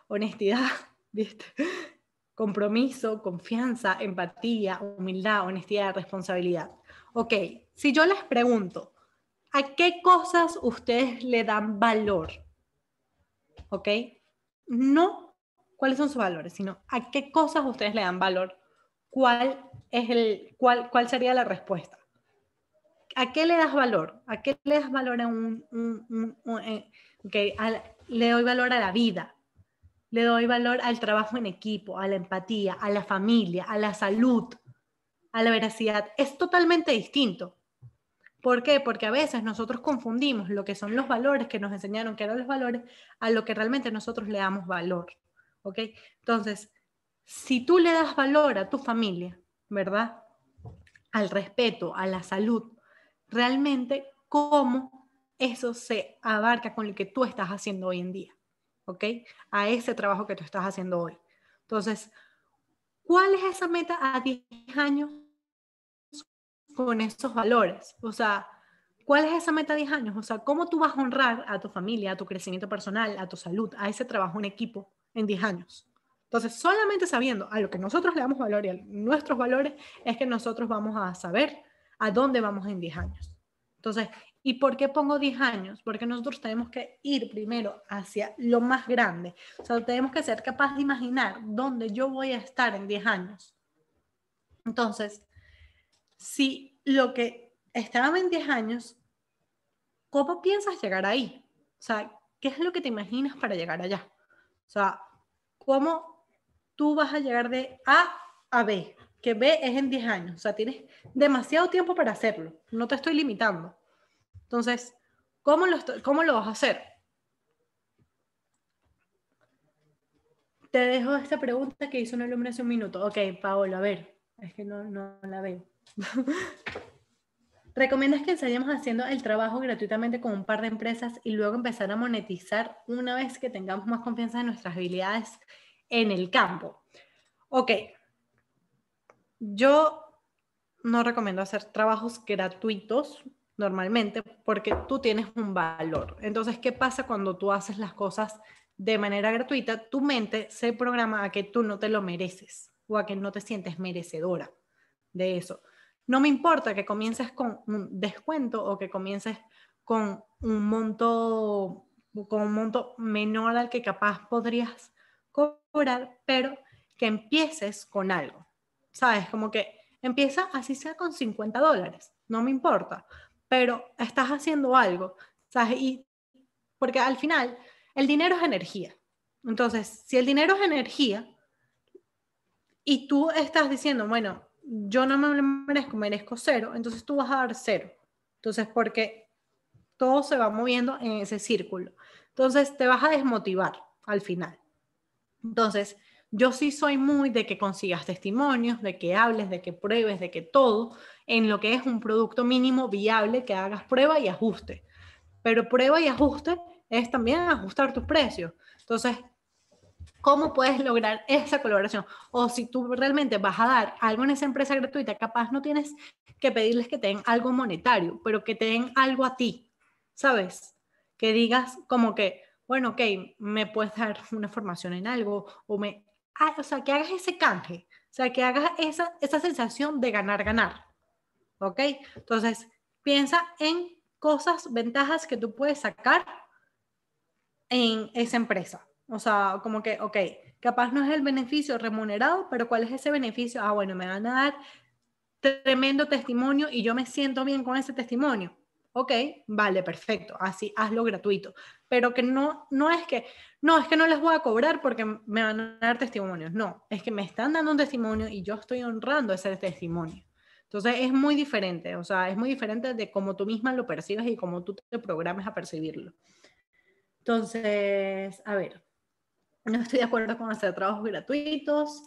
Honestidad, ¿viste? compromiso, confianza, empatía, humildad, honestidad, responsabilidad. Ok, si yo les pregunto, ¿a qué cosas ustedes le dan valor? ¿Ok? No cuáles son sus valores, sino a qué cosas ustedes le dan valor ¿cuál, es el, cuál, cuál sería la respuesta? ¿A qué le das valor? ¿A qué le das valor a un... Eh, le doy valor a la vida, le doy valor al trabajo en equipo, a la empatía, a la familia, a la salud, a la veracidad. Es totalmente distinto. ¿Por qué? Porque a veces nosotros confundimos lo que son los valores que nos enseñaron que eran los valores a lo que realmente nosotros le damos valor. ¿Ok? Entonces, si tú le das valor a tu familia, ¿verdad? Al respeto, a la salud, realmente cómo eso se abarca con lo que tú estás haciendo hoy en día, ¿ok? A ese trabajo que tú estás haciendo hoy. Entonces, ¿cuál es esa meta a 10 años con esos valores? O sea, ¿cuál es esa meta a 10 años? O sea, ¿cómo tú vas a honrar a tu familia, a tu crecimiento personal, a tu salud, a ese trabajo en equipo en 10 años? Entonces, solamente sabiendo a lo que nosotros le damos valor y a nuestros valores es que nosotros vamos a saber a dónde vamos en 10 años. Entonces, ¿y por qué pongo 10 años? Porque nosotros tenemos que ir primero hacia lo más grande. O sea, tenemos que ser capaces de imaginar dónde yo voy a estar en 10 años. Entonces, si lo que estaba en 10 años, ¿cómo piensas llegar ahí? O sea, ¿qué es lo que te imaginas para llegar allá? O sea, ¿cómo tú vas a llegar de A a B, que B es en 10 años. O sea, tienes demasiado tiempo para hacerlo. No te estoy limitando. Entonces, ¿cómo lo, cómo lo vas a hacer? Te dejo esta pregunta que hizo una alumna hace un minuto. Ok, Paola, a ver. Es que no, no la veo. ¿Recomiendas que ensayemos haciendo el trabajo gratuitamente con un par de empresas y luego empezar a monetizar una vez que tengamos más confianza en nuestras habilidades en el campo. Ok, yo no recomiendo hacer trabajos gratuitos normalmente porque tú tienes un valor. Entonces, ¿qué pasa cuando tú haces las cosas de manera gratuita? Tu mente se programa a que tú no te lo mereces o a que no te sientes merecedora de eso. No me importa que comiences con un descuento o que comiences con un monto, con un monto menor al que capaz podrías cobrar, pero que empieces con algo. ¿Sabes? Como que empieza así sea con 50 dólares, no me importa, pero estás haciendo algo. ¿Sabes? Y porque al final el dinero es energía. Entonces, si el dinero es energía y tú estás diciendo, bueno, yo no me merezco, merezco cero, entonces tú vas a dar cero. Entonces, porque todo se va moviendo en ese círculo. Entonces, te vas a desmotivar al final. Entonces, yo sí soy muy de que consigas testimonios, de que hables, de que pruebes, de que todo, en lo que es un producto mínimo viable, que hagas prueba y ajuste. Pero prueba y ajuste es también ajustar tus precios. Entonces, ¿cómo puedes lograr esa colaboración? O si tú realmente vas a dar algo en esa empresa gratuita, capaz no tienes que pedirles que te den algo monetario, pero que te den algo a ti, ¿sabes? Que digas como que, bueno, ok, me puedes dar una formación en algo, o me, ah, o sea, que hagas ese canje, o sea, que hagas esa, esa sensación de ganar, ganar, ¿ok? Entonces, piensa en cosas, ventajas que tú puedes sacar en esa empresa. O sea, como que, ok, capaz no es el beneficio remunerado, pero ¿cuál es ese beneficio? Ah, bueno, me van a dar tremendo testimonio y yo me siento bien con ese testimonio. Ok, vale, perfecto. Así hazlo gratuito pero que no, no es que, no, es que no les voy a cobrar porque me van a dar testimonios, no, es que me están dando un testimonio y yo estoy honrando ese testimonio. Entonces es muy diferente, o sea, es muy diferente de cómo tú misma lo percibes y cómo tú te programes a percibirlo. Entonces, a ver, no estoy de acuerdo con hacer trabajos gratuitos.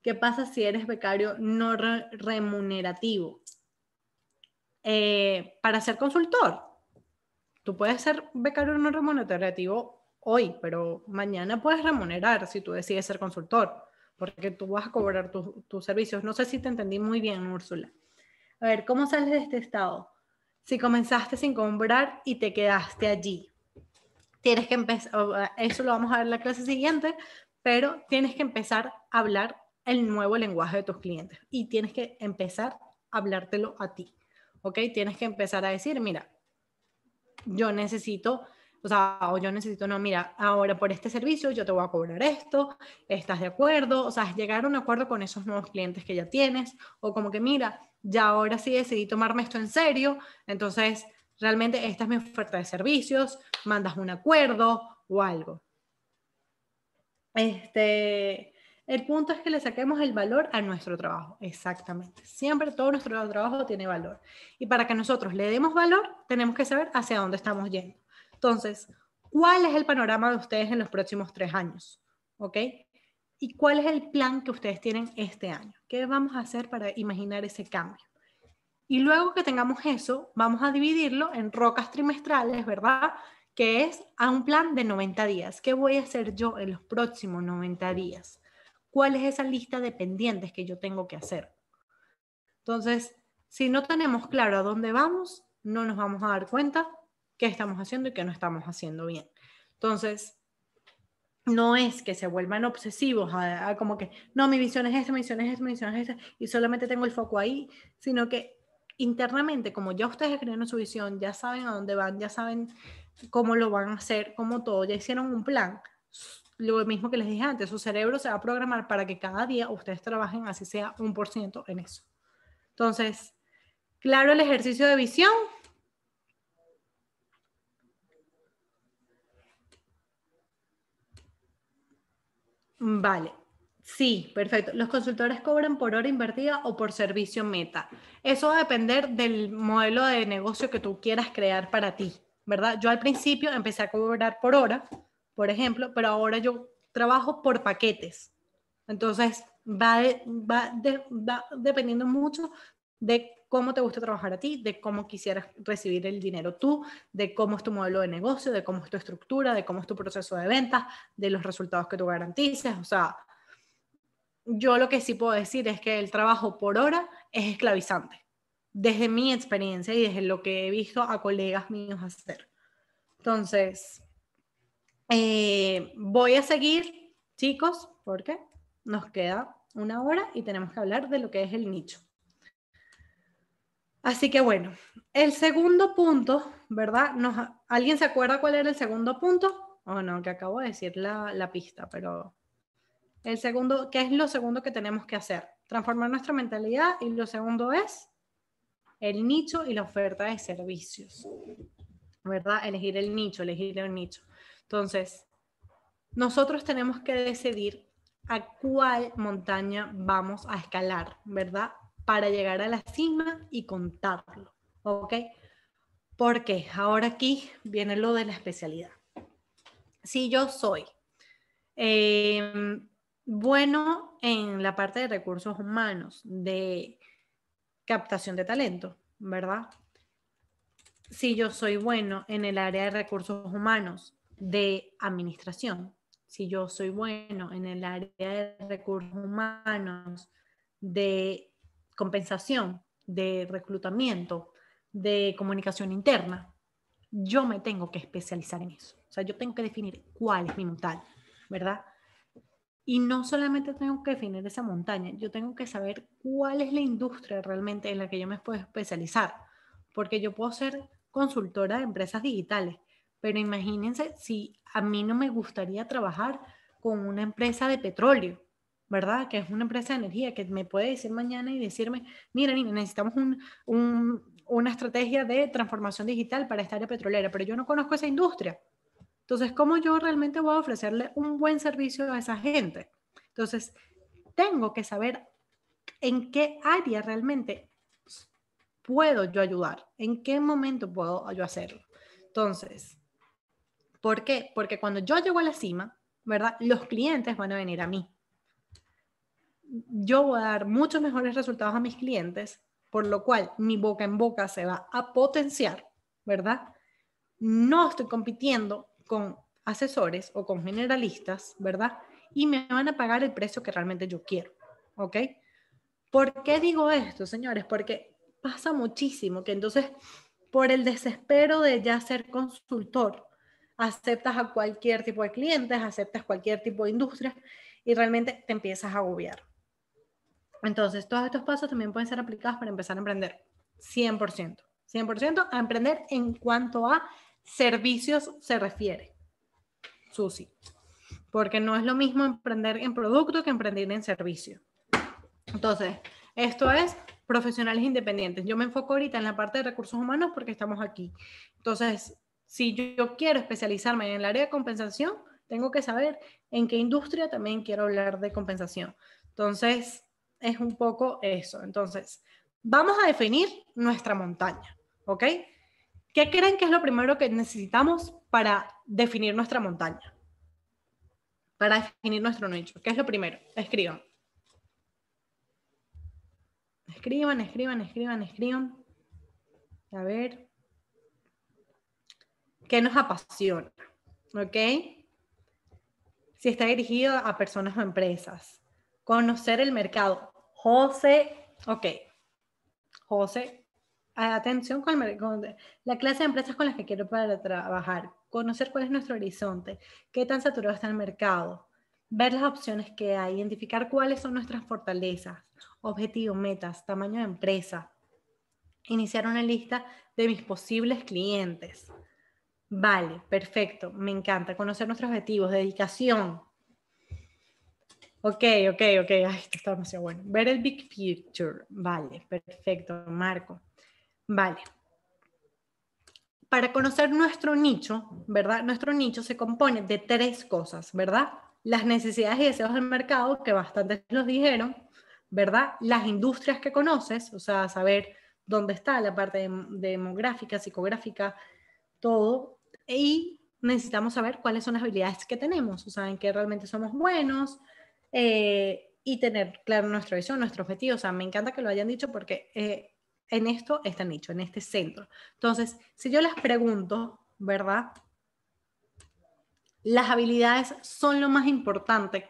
¿Qué pasa si eres becario no remunerativo? Eh, para ser consultor, tú puedes ser becario no remunerativo hoy, pero mañana puedes remunerar si tú decides ser consultor, porque tú vas a cobrar tus servicios. No sé si te entendí muy bien, Úrsula. A ver, ¿cómo sales de este estado? Si comenzaste sin cobrar y te quedaste allí, tienes que empezar, eso lo vamos a ver en la clase siguiente, pero tienes que empezar a hablar el nuevo lenguaje de tus clientes y tienes que empezar a hablártelo a ti, ¿ok? Tienes que empezar a decir, mira, yo necesito, o sea, o yo necesito, no, mira, ahora por este servicio yo te voy a cobrar esto, ¿estás de acuerdo? O sea, llegar a un acuerdo con esos nuevos clientes que ya tienes, o como que, mira, ya ahora sí decidí tomarme esto en serio, entonces realmente esta es mi oferta de servicios, mandas un acuerdo o algo. Este, el punto es que le saquemos el valor a nuestro trabajo, exactamente. Siempre todo nuestro trabajo tiene valor. Y para que nosotros le demos valor, tenemos que saber hacia dónde estamos yendo. Entonces, ¿cuál es el panorama de ustedes en los próximos tres años? ¿Ok? ¿Y cuál es el plan que ustedes tienen este año? ¿Qué vamos a hacer para imaginar ese cambio? Y luego que tengamos eso, vamos a dividirlo en rocas trimestrales, ¿verdad? Que es a un plan de 90 días. ¿Qué voy a hacer yo en los próximos 90 días? cuál es esa lista de pendientes que yo tengo que hacer. Entonces, si no tenemos claro a dónde vamos, no nos vamos a dar cuenta qué estamos haciendo y qué no estamos haciendo bien. Entonces, no es que se vuelvan obsesivos a, como que, no, mi visión es esta, mi visión es esta, mi visión es esta, y solamente tengo el foco ahí, sino que internamente, como ya ustedes crearon su visión, ya saben a dónde van, ya saben cómo lo van a hacer, cómo todo, ya hicieron un plan, lo mismo que les dije antes, su cerebro se va a programar para que cada día ustedes trabajen así sea un por ciento en eso. Entonces, claro el ejercicio de visión. Vale, sí, perfecto. Los consultores cobran por hora invertida o por servicio meta. Eso va a depender del modelo de negocio que tú quieras crear para ti, ¿verdad? Yo al principio empecé a cobrar por hora por ejemplo, pero ahora yo trabajo por paquetes. Entonces, va, va, dependiendo mucho de cómo te gusta trabajar a ti, de cómo quisieras recibir el dinero tú, de cómo es tu modelo de negocio, de cómo es tu estructura, de cómo es tu proceso de ventas, de los resultados que tú garantices. O sea, yo lo que sí puedo decir es que el trabajo por hora es esclavizante, desde mi experiencia y desde lo que he visto a colegas míos hacer. Entonces, eh, voy a seguir, chicos, porque nos queda una hora y tenemos que hablar de lo que es el nicho. Así que bueno, el segundo punto, ¿verdad? ¿Alguien se acuerda cuál era el segundo punto? O oh, no, que acabo de decir la, la pista, pero el segundo, ¿qué es lo segundo que tenemos que hacer? Transformar nuestra mentalidad y lo segundo es el nicho y la oferta de servicios. ¿Verdad? Elegir el nicho, elegir el nicho. Entonces, nosotros tenemos que decidir a cuál montaña vamos a escalar, ¿verdad? Para llegar a la cima y contarlo, ¿ok? Porque ahora aquí viene lo de la especialidad. Si yo soy em, bueno en la parte de recursos humanos, de captación de talento, ¿verdad? Si yo soy bueno en el área de recursos humanos, de administración. Si yo soy bueno en el área de recursos humanos, de compensación, de reclutamiento, de comunicación interna, yo me tengo que especializar en eso. O sea, yo tengo que definir cuál es mi montaña, ¿verdad? Y no solamente tengo que definir esa montaña, yo tengo que saber cuál es la industria realmente en la que yo me puedo especializar, porque yo puedo ser consultora de empresas digitales, pero imagínense si a mí no me gustaría trabajar con una empresa de petróleo, ¿verdad? Que es una empresa de energía que me puede decir mañana y decirme, mira, necesitamos una estrategia de transformación digital para esta área petrolera, pero yo no conozco esa industria. Entonces, ¿cómo yo realmente voy a ofrecerle un buen servicio a esa gente? Entonces, tengo que saber en qué área realmente puedo yo ayudar, en qué momento puedo yo hacerlo. Entonces, ¿Por qué? Porque cuando yo llego a la cima, ¿verdad? Los clientes van a venir a mí. Yo voy a dar muchos mejores resultados a mis clientes, por lo cual mi boca en boca se va a potenciar, ¿verdad? No estoy compitiendo con asesores o con generalistas, ¿verdad? Y me van a pagar el precio que realmente yo quiero, ¿ok? ¿Por qué digo esto, señores? Porque pasa muchísimo que entonces, por el desespero de ya ser consultor, aceptas a cualquier tipo de clientes, aceptas cualquier tipo de industria y realmente te empiezas a agobiar. Entonces, todos estos pasos también pueden ser aplicados para empezar a emprender. 100%. 100% a emprender en cuanto a servicios se refiere. Susi. Porque no es lo mismo emprender en producto que emprender en servicio. Entonces, esto es profesionales independientes. Yo me enfoco ahorita en la parte de recursos humanos porque estamos aquí. Entonces, si yo, quiero especializarme en el área de compensación, tengo que saber en qué industria también quiero hablar de compensación. Entonces, es un poco eso. Entonces, vamos a definir nuestra montaña, ¿ok? ¿Qué creen que es lo primero que necesitamos para definir nuestra montaña? Para definir nuestro nicho. ¿Qué es lo primero? Escriban. Escriban, escriban, escriban, escriban. A ver qué nos apasiona, ¿ok? Si está dirigido a personas o empresas. Conocer el mercado. José, ok. José, atención con, la clase de empresas con las que quiero para trabajar. Conocer cuál es nuestro horizonte, qué tan saturado está el mercado, ver las opciones que hay, identificar cuáles son nuestras fortalezas, objetivos, metas, tamaño de empresa, iniciar una lista de mis posibles clientes. Vale, perfecto, me encanta conocer nuestros objetivos, dedicación. Ok, ok, ok, Ay, esto está demasiado bueno. Ver el big picture, vale, perfecto, Marco. Vale. Para conocer nuestro nicho, ¿verdad? Nuestro nicho se compone de tres cosas, ¿verdad? Las necesidades y deseos del mercado, que bastantes nos dijeron, ¿verdad? Las industrias que conoces, o sea, saber dónde está la parte demográfica, psicográfica, todo, y necesitamos saber cuáles son las habilidades que tenemos, o sea, en qué realmente somos buenos eh, y tener claro nuestra visión, nuestro objetivo. O sea, me encanta que lo hayan dicho porque eh, en esto están nicho, en este centro. Entonces, si yo les pregunto, ¿verdad? Las habilidades son lo más importante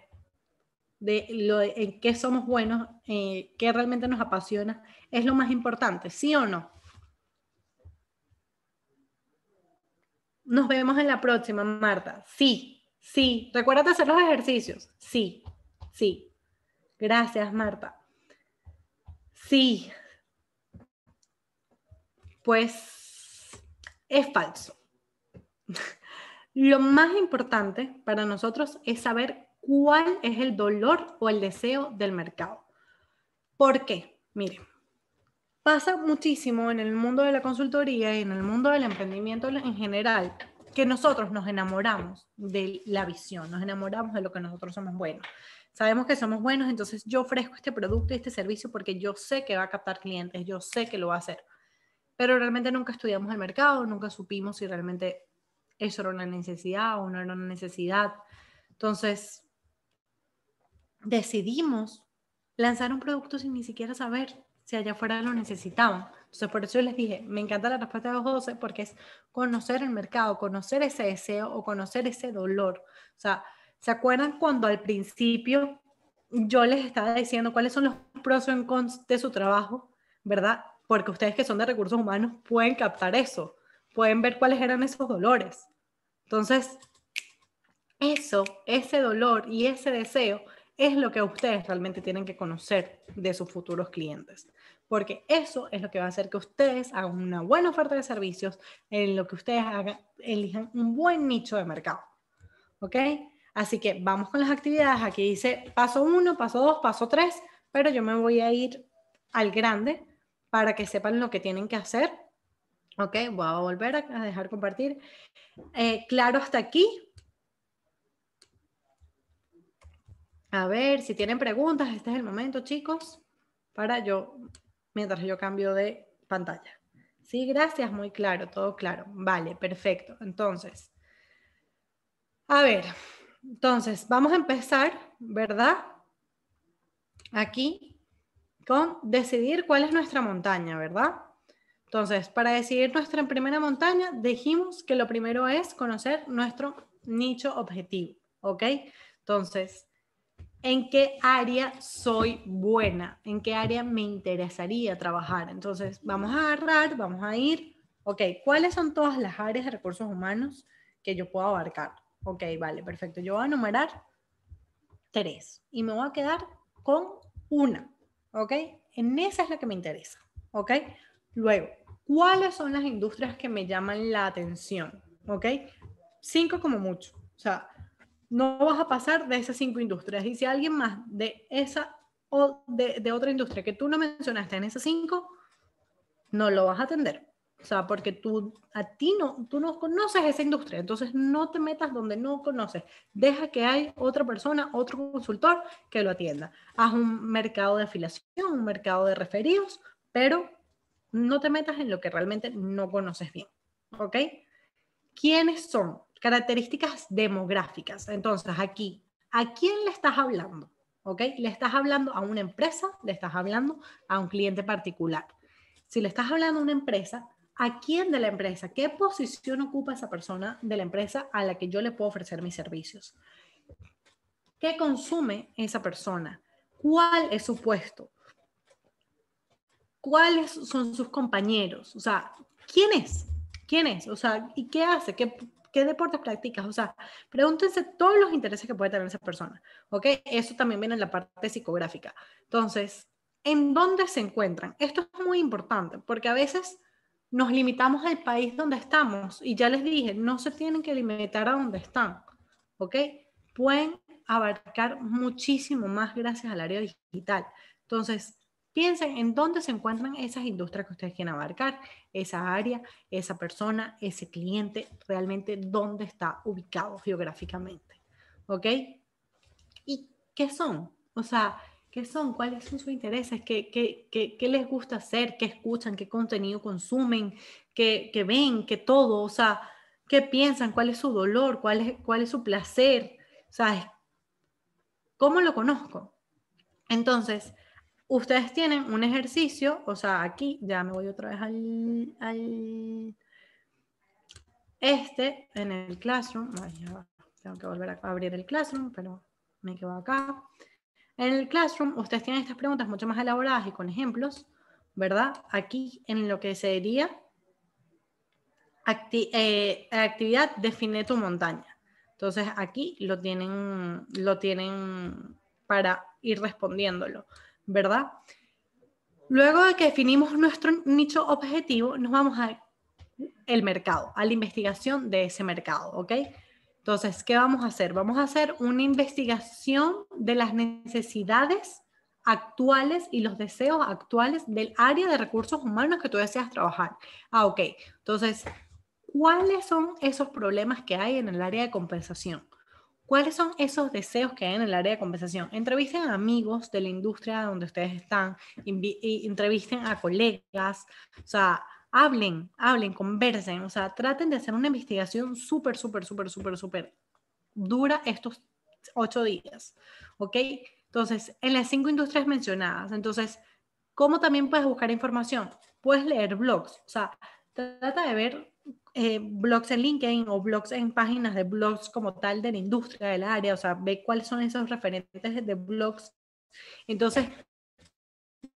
de lo en qué somos buenos, eh, qué realmente nos apasiona, es lo más importante, ¿sí o no? Nos vemos en la próxima, Marta. Sí, sí. Recuérdate hacer los ejercicios. Sí, sí. Gracias, Marta. Sí. Pues es falso. Lo más importante para nosotros es saber cuál es el dolor o el deseo del mercado. ¿Por qué? Miren, pasa muchísimo en el mundo de la consultoría y en el mundo del emprendimiento en general, que nosotros nos enamoramos de la visión, nos enamoramos de lo que nosotros somos buenos. Sabemos que somos buenos, entonces yo ofrezco este producto y este servicio porque yo sé que va a captar clientes, yo sé que lo va a hacer. Pero realmente nunca estudiamos el mercado, nunca supimos si realmente eso era una necesidad o no era una necesidad. Entonces, decidimos lanzar un producto sin ni siquiera saber si allá afuera lo necesitaban. Entonces, por eso les dije, me encanta la respuesta de 12, porque es conocer el mercado, conocer ese deseo o conocer ese dolor. O sea, ¿se acuerdan cuando al principio yo les estaba diciendo cuáles son los pros y cons de su trabajo, verdad? Porque ustedes que son de recursos humanos pueden captar eso, pueden ver cuáles eran esos dolores. Entonces, eso, ese dolor y ese deseo es lo que ustedes realmente tienen que conocer de sus futuros clientes, porque eso es lo que va a hacer que ustedes hagan una buena oferta de servicios, en lo que ustedes hagan, elijan un buen nicho de mercado. ¿Ok? Así que vamos con las actividades. Aquí dice paso uno, paso dos, paso tres. pero yo me voy a ir al grande para que sepan lo que tienen que hacer. ¿Ok? Voy a volver a dejar compartir. Eh, claro, hasta aquí A ver, si tienen preguntas, este es el momento, chicos, para yo, mientras yo cambio de pantalla. Sí, gracias, muy claro, todo claro. Vale, perfecto. Entonces, a ver, entonces vamos a empezar, ¿verdad? Aquí con decidir cuál es nuestra montaña, ¿verdad? Entonces, para decidir nuestra primera montaña, dijimos que lo primero es conocer nuestro nicho objetivo, ¿ok? Entonces, en qué área soy buena, en qué área me interesaría trabajar. Entonces, vamos a agarrar, vamos a ir, ok, ¿cuáles son todas las áreas de recursos humanos que yo puedo abarcar? Ok, vale, perfecto. Yo voy a enumerar tres y me voy a quedar con una, ok. En esa es la que me interesa, ok. Luego, ¿cuáles son las industrias que me llaman la atención? Ok, cinco como mucho. O sea, no vas a pasar de esas cinco industrias. Y si alguien más de esa o de, otra industria que tú no mencionaste en esas cinco, no lo vas a atender. O sea, porque tú, a ti no, tú no conoces esa industria, entonces no te metas donde no conoces. Deja que hay otra persona, otro consultor que lo atienda. Haz un mercado de afiliación, un mercado de referidos, pero no te metas en lo que realmente no conoces bien. ¿Ok? ¿Quiénes son características demográficas. Entonces, aquí, ¿a quién le estás hablando? ¿Ok? Le estás hablando a una empresa, le estás hablando a un cliente particular. Si le estás hablando a una empresa, ¿a quién de la empresa? ¿Qué posición ocupa esa persona de la empresa a la que yo le puedo ofrecer mis servicios? ¿Qué consume esa persona? ¿Cuál es su puesto? ¿Cuáles son sus compañeros? O sea, ¿quién es? ¿Quién es? O sea, ¿y qué hace? ¿Qué, ¿Qué deportes practicas? O sea, pregúntense todos los intereses que puede tener esa persona, ¿ok? Eso también viene en la parte psicográfica. Entonces, ¿en dónde se encuentran? Esto es muy importante porque a veces nos limitamos al país donde estamos y ya les dije, no se tienen que limitar a donde están, ¿ok? Pueden abarcar muchísimo más gracias al área digital. Entonces, Piensen en dónde se encuentran esas industrias que ustedes quieren abarcar, esa área, esa persona, ese cliente, realmente dónde está ubicado geográficamente. ¿Ok? ¿Y qué son? O sea, ¿qué son? ¿Cuáles son sus intereses? ¿Qué, les gusta hacer? ¿Qué escuchan? ¿Qué contenido consumen? ¿Qué, ven? ¿Qué todo? O sea, ¿qué piensan? ¿Cuál es su dolor? ¿Cuál es, cuál es su placer? O sea, ¿cómo lo conozco? Entonces, Ustedes tienen un ejercicio, o sea, aquí ya me voy otra vez al, al este, en el Classroom. Tengo que volver a abrir el Classroom, pero me quedo acá. En el Classroom, ustedes tienen estas preguntas mucho más elaboradas y con ejemplos, ¿verdad? Aquí en lo que sería eh, actividad define tu montaña. Entonces aquí lo tienen, lo tienen para ir respondiéndolo. ¿verdad? Luego de que definimos nuestro nicho objetivo, nos vamos al mercado, a la investigación de ese mercado, ¿ok? Entonces, ¿qué vamos a hacer? Vamos a hacer una investigación de las necesidades actuales y los deseos actuales del área de recursos humanos que tú deseas trabajar. Ah, ok. Entonces, ¿cuáles son esos problemas que hay en el área de compensación? ¿Cuáles son esos deseos que hay en el área de conversación? Entrevisten a amigos de la industria donde ustedes están, entrevisten a colegas, o sea, hablen, hablen, conversen, o sea, traten de hacer una investigación súper, súper, súper, súper, súper dura estos ocho días, ¿ok? Entonces, en las cinco industrias mencionadas, entonces, ¿cómo también puedes buscar información? Puedes leer blogs, o sea, trata de ver eh, blogs en LinkedIn o blogs en páginas de blogs como tal de la industria, del área, o sea, ve cuáles son esos referentes de blogs. Entonces,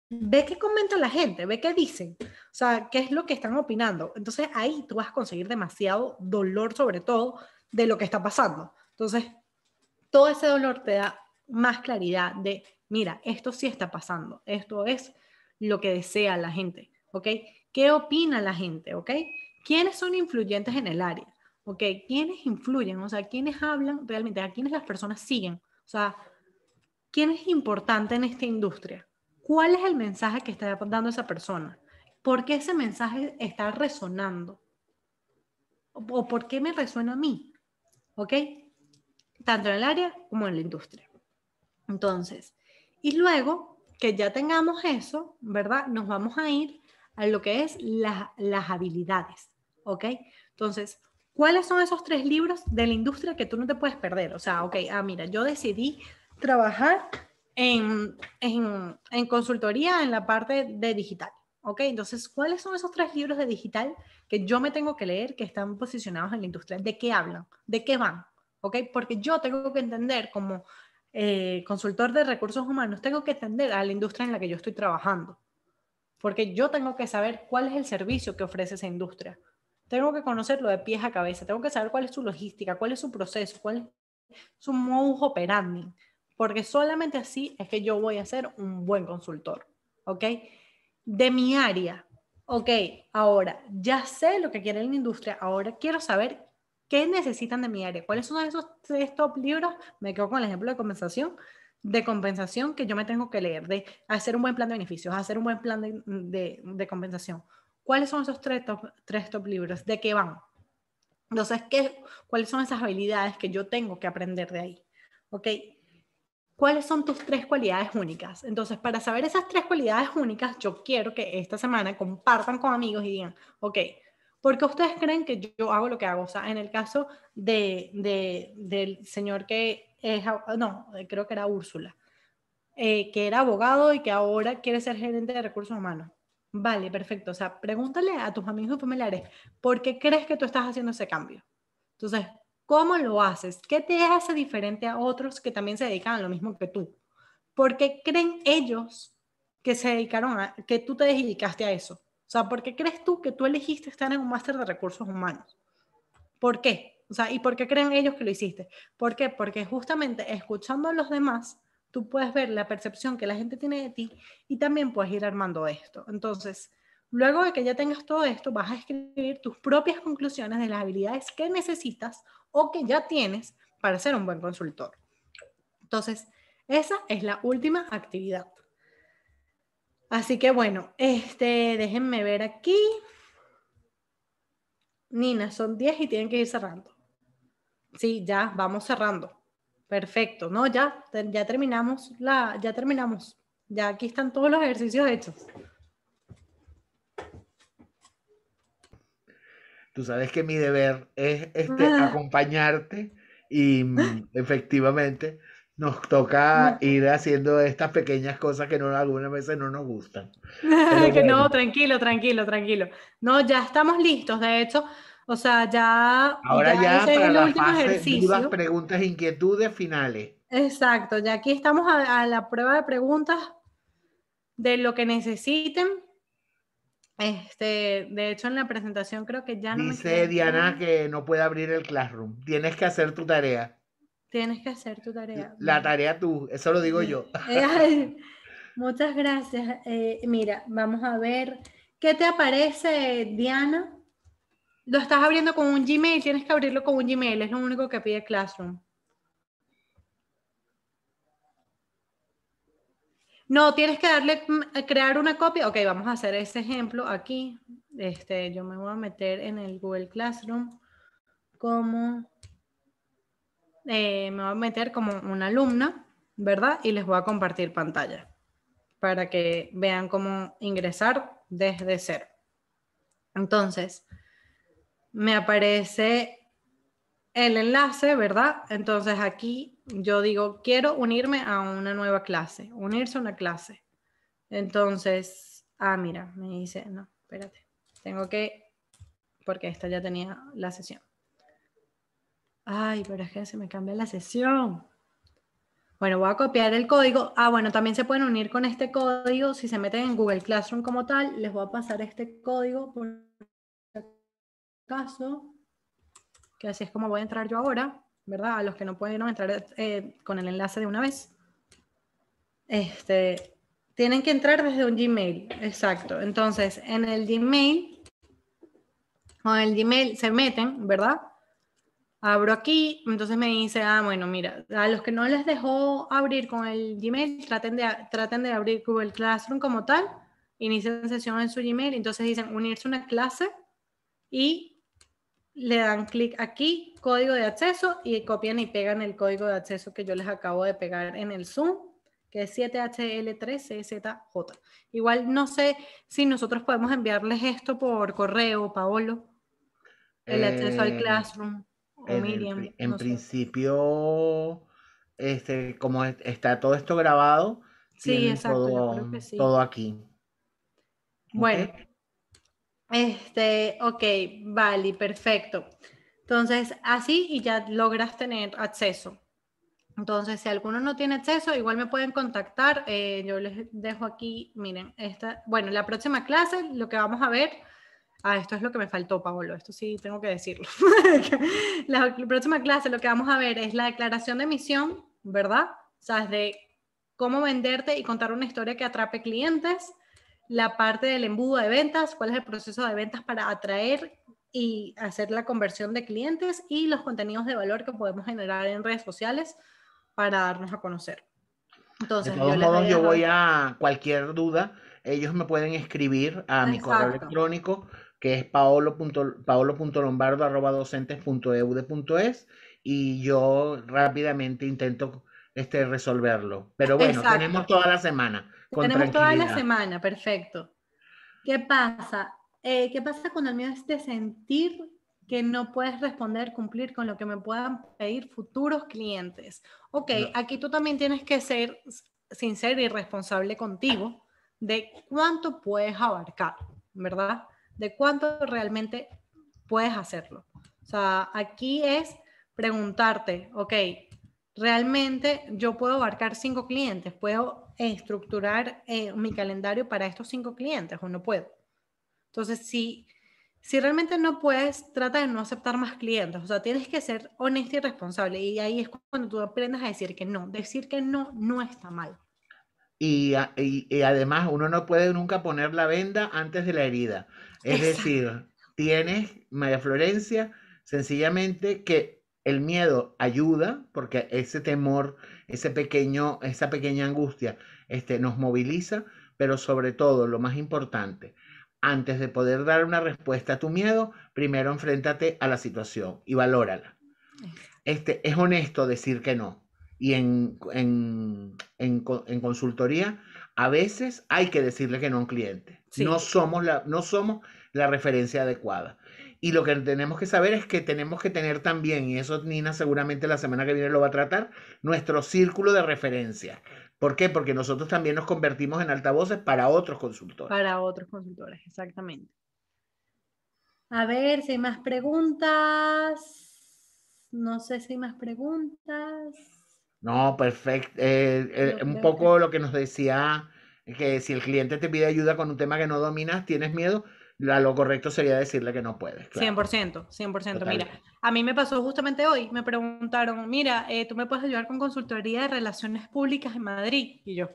ve qué comenta la gente, ve qué dicen, o sea, qué es lo que están opinando. Entonces ahí tú vas a conseguir demasiado dolor, sobre todo, de lo que está pasando. Entonces, todo ese dolor te da más claridad de, mira, esto sí está pasando, esto es lo que desea la gente, ¿ok? ¿Qué opina la gente, ok? ¿Quiénes son influyentes en el área? ¿Ok? ¿Quiénes influyen? O sea, ¿quiénes hablan realmente? ¿A quiénes las personas siguen? O sea, ¿quién es importante en esta industria? ¿Cuál es el mensaje que está dando esa persona? ¿Por qué ese mensaje está resonando? ¿O por qué me resuena a mí? ¿Ok? Tanto en el área como en la industria. Entonces, y luego que ya tengamos eso, ¿verdad? Nos vamos a ir a lo que es las habilidades, ¿ok? Entonces, ¿cuáles son esos tres libros de la industria que tú no te puedes perder? O sea, ok, ah, mira, yo decidí trabajar en, en, en consultoría en la parte de digital, ¿ok? Entonces, ¿cuáles son esos tres libros de digital que yo me tengo que leer que están posicionados en la industria? ¿De qué hablan? ¿De qué van? ¿Ok? Porque yo tengo que entender como eh, consultor de recursos humanos, tengo que entender a la industria en la que yo estoy trabajando porque yo tengo que saber cuál es el servicio que ofrece esa industria. Tengo que conocerlo de pies a cabeza, tengo que saber cuál es su logística, cuál es su proceso, cuál es su modus operandi, porque solamente así es que yo voy a ser un buen consultor, ¿ok? De mi área, ok, ahora ya sé lo que quiere la industria, ahora quiero saber qué necesitan de mi área, cuáles son esos tres top libros, me quedo con el ejemplo de compensación, de compensación que yo me tengo que leer, de hacer un buen plan de beneficios, hacer un buen plan de, compensación. ¿Cuáles son esos tres top, tres top libros? ¿De qué van? Entonces, ¿qué, ¿cuáles son esas habilidades que yo tengo que aprender de ahí? ¿Ok? ¿Cuáles son tus tres cualidades únicas? Entonces, para saber esas tres cualidades únicas, yo quiero que esta semana compartan con amigos y digan, ok, ¿por qué ustedes creen que yo hago lo que hago? O sea, en el caso de, de del señor que no, creo que era Úrsula, eh, que era abogado y que ahora quiere ser gerente de recursos humanos. Vale, perfecto. O sea, pregúntale a tus amigos y familiares, ¿por qué crees que tú estás haciendo ese cambio? Entonces, ¿cómo lo haces? ¿Qué te hace diferente a otros que también se dedican a lo mismo que tú? ¿Por qué creen ellos que se dedicaron a, que tú te dedicaste a eso? O sea, ¿por qué crees tú que tú elegiste estar en un máster de recursos humanos? ¿Por qué? O sea, ¿y por qué creen ellos que lo hiciste? ¿Por qué? Porque justamente escuchando a los demás, tú puedes ver la percepción que la gente tiene de ti y también puedes ir armando esto. Entonces, luego de que ya tengas todo esto, vas a escribir tus propias conclusiones de las habilidades que necesitas o que ya tienes para ser un buen consultor. Entonces, esa es la última actividad. Así que bueno, este, déjenme ver aquí. Nina, son 10 y tienen que ir cerrando. Sí, ya, vamos cerrando. Perfecto, ¿no? Ya, ya terminamos la, ya terminamos. Ya aquí están todos los ejercicios hechos. Tú sabes que mi deber es este, ah. acompañarte y mm, efectivamente nos toca ir haciendo estas pequeñas cosas que no, algunas veces no nos gustan. que no, tranquilo, tranquilo, tranquilo. No, ya estamos listos. De hecho, o sea, ya, Ahora ya, para la fase, Dudas, preguntas, inquietudes finales. Exacto, ya aquí estamos a, la prueba de preguntas de lo que necesiten. Este, de hecho, en la presentación creo que ya no. Dice Diana que no puede abrir el classroom. Tienes que hacer tu tarea. Tienes que hacer tu tarea. La tarea tú, eso lo digo yo. Eh, muchas gracias. Eh, mira, vamos a ver. ¿Qué te aparece, Diana? lo estás abriendo con un Gmail, tienes que abrirlo con un Gmail, es lo único que pide Classroom. No, tienes que darle mm, eh, crear una copia. Ok, vamos a hacer ese ejemplo aquí. Este, yo me voy a meter en el Google Classroom como eh, me voy a meter como una alumna, ¿verdad? Y les voy a compartir pantalla para que vean cómo ingresar desde cero. Entonces, me aparece el enlace, ¿verdad? Entonces aquí yo digo, quiero unirme a una nueva clase, unirse a una clase. Entonces, ah, mira, me dice, no, espérate, tengo que, porque esta ya tenía la sesión. Ay, pero es que se me cambia la sesión. Bueno, voy a copiar el código. Ah, bueno, también se pueden unir con este código. Si se meten en Google Classroom como tal, les voy a pasar este código por caso, que así es como voy a entrar yo ahora, ¿verdad? A los que no pueden entrar eh, con el enlace de una vez. Este, tienen que entrar desde un Gmail, exacto. Entonces, en el Gmail, o el Gmail se meten, ¿verdad? Abro aquí, entonces me dice, ah, bueno, mira, a los que no les dejó abrir con el Gmail, traten de, traten de abrir Google Classroom como tal, inician sesión en su Gmail, entonces dicen unirse a una clase y le dan clic aquí, código de acceso, y copian y pegan el código de acceso que yo les acabo de pegar en el Zoom, que es 7HL3CZJ. Igual no sé si nosotros podemos enviarles esto por correo, Paolo, el acceso al eh, Classroom o en, en principio, este, como está todo esto grabado, sí, exacto, todo, aquí. Bueno. Este, ok, vale, perfecto. Entonces, así y ya logras tener acceso. Entonces, si alguno no tiene acceso, igual me pueden contactar. Eh, yo les dejo aquí, miren, esta, bueno, la próxima clase lo que vamos a ver, ah, esto es lo que me faltó, Paolo, esto sí tengo que decirlo. la, la próxima clase lo que vamos a ver es la declaración de misión, ¿verdad? O sea, es de cómo venderte y contar una historia que atrape clientes la parte del embudo de ventas, cuál es el proceso de ventas para atraer y hacer la conversión de clientes y los contenidos de valor que podemos generar en redes sociales para darnos a conocer. Entonces, de todos yo modos, yo voy a cualquier duda, ellos me pueden escribir a mi correo electrónico que es es y yo rápidamente intento este, resolverlo. Pero bueno, tenemos toda la semana. Tenemos toda la semana, perfecto. ¿Qué pasa? Eh, ¿Qué pasa cuando el miedo este de sentir que no puedes responder, cumplir con lo que me puedan pedir futuros clientes? Ok, aquí tú también tienes que ser sincero y responsable contigo de cuánto puedes abarcar, ¿verdad? De cuánto realmente puedes hacerlo. O sea, aquí es preguntarte, ok, realmente yo puedo abarcar cinco clientes, puedo estructurar eh, mi calendario para estos cinco clientes uno no puedo. Entonces, si, si realmente no puedes, trata de no aceptar más clientes. O sea, tienes que ser honesto y responsable. Y ahí es cuando tú aprendes a decir que no. Decir que no no está mal. Y, y, además, uno no puede nunca poner la venda antes de la herida. Es decir, tienes, María Florencia, sencillamente que el miedo ayuda, porque ese temor pequeño, esa pequeña angustia este, nos moviliza, pero sobre todo, lo más importante, antes de poder dar una respuesta a tu miedo, primero enfréntate a la situación y valórala. Este, es honesto decir que no. Y en, consultoría, a veces hay que decirle que no a un cliente. No, somos la, no somos la referencia adecuada. Y lo que tenemos que saber es que tenemos que tener también, y eso Nina seguramente la semana que viene lo va a tratar, nuestro círculo de referencia. ¿Por qué? Porque nosotros también nos convertimos en altavoces para otros consultores. Para otros consultores, exactamente. A ver si hay más preguntas. No sé si hay más preguntas. No, perfecto. Eh, eh, un poco lo que nos decía, que si el cliente te pide ayuda con un tema que no dominas, tienes miedo, lo correcto sería decirle que no puede. 100%, 100%. Mira, a mí me pasó justamente hoy, me preguntaron, mira, eh, ¿tú me puedes ayudar con consultoría de relaciones públicas en Madrid? Y yo,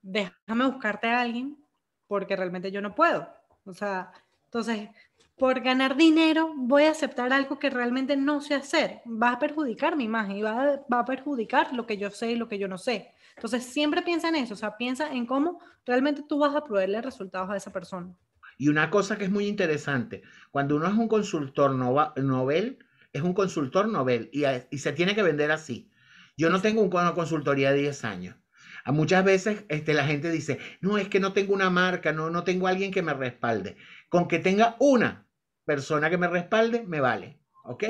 déjame buscarte a alguien porque realmente yo no puedo. O sea, entonces, por ganar dinero voy a aceptar algo que realmente no sé hacer. Va a perjudicar mi imagen y va va a perjudicar lo que yo sé y lo que yo no sé. Entonces, siempre piensa en eso, o sea, piensa en cómo realmente tú vas a proveerle resultados a esa persona. Y una cosa que es muy interesante, cuando uno es un consultor novel, es un consultor novel y, se tiene que vender así. Yo no tengo un, una consultoría de 10 años. A muchas veces este, la gente dice, no, es que no tengo una marca, no, no tengo alguien que me respalde. Con que tenga una persona que me respalde, me vale. ¿Ok?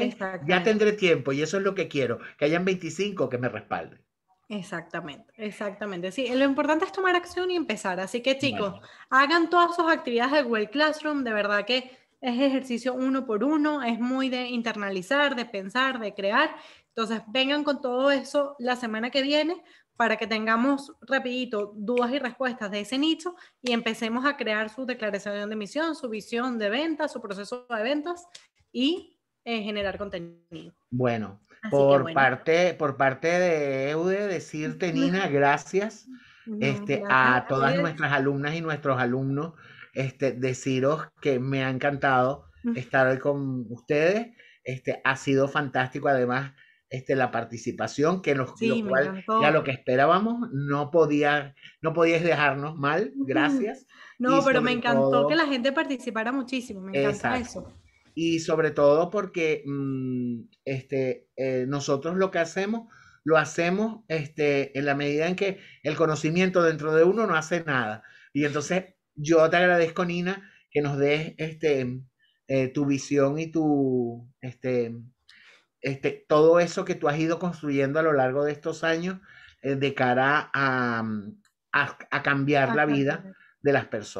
Ya tendré tiempo y eso es lo que quiero, que hayan 25 que me respalden. Exactamente, exactamente. Sí, lo importante es tomar acción y empezar. Así que chicos, hagan todas sus actividades de Google Classroom. De verdad que es ejercicio uno por uno, es muy de internalizar, de pensar, de crear. Entonces, vengan con todo eso la semana que viene para que tengamos rapidito dudas y respuestas de ese nicho y empecemos a crear su declaración de misión, su visión de ventas, su proceso de ventas y eh, generar contenido. Bueno, Ah, por, parte, por parte de EUDE, decirte, Nina, gracias, este, a todas nuestras alumnas y nuestros alumnos, este, deciros que me ha encantado mm. estar hoy con ustedes. Este, ha sido fantástico, además, este, la participación, que nos, lo ya lo que esperábamos, no podía, no podías dejarnos mal, gracias. No, pero me encantó que la gente participara muchísimo, me encanta eso y sobre todo porque mm, este, eh, nosotros lo que hacemos, lo hacemos este, en la medida en que el conocimiento dentro de uno no hace nada. Y entonces yo te agradezco, Nina, que nos des este, eh, tu visión y este, este, todo eso que tú has ido construyendo a lo largo de estos años eh, de cara a, mm, cambiar la vida de las personas.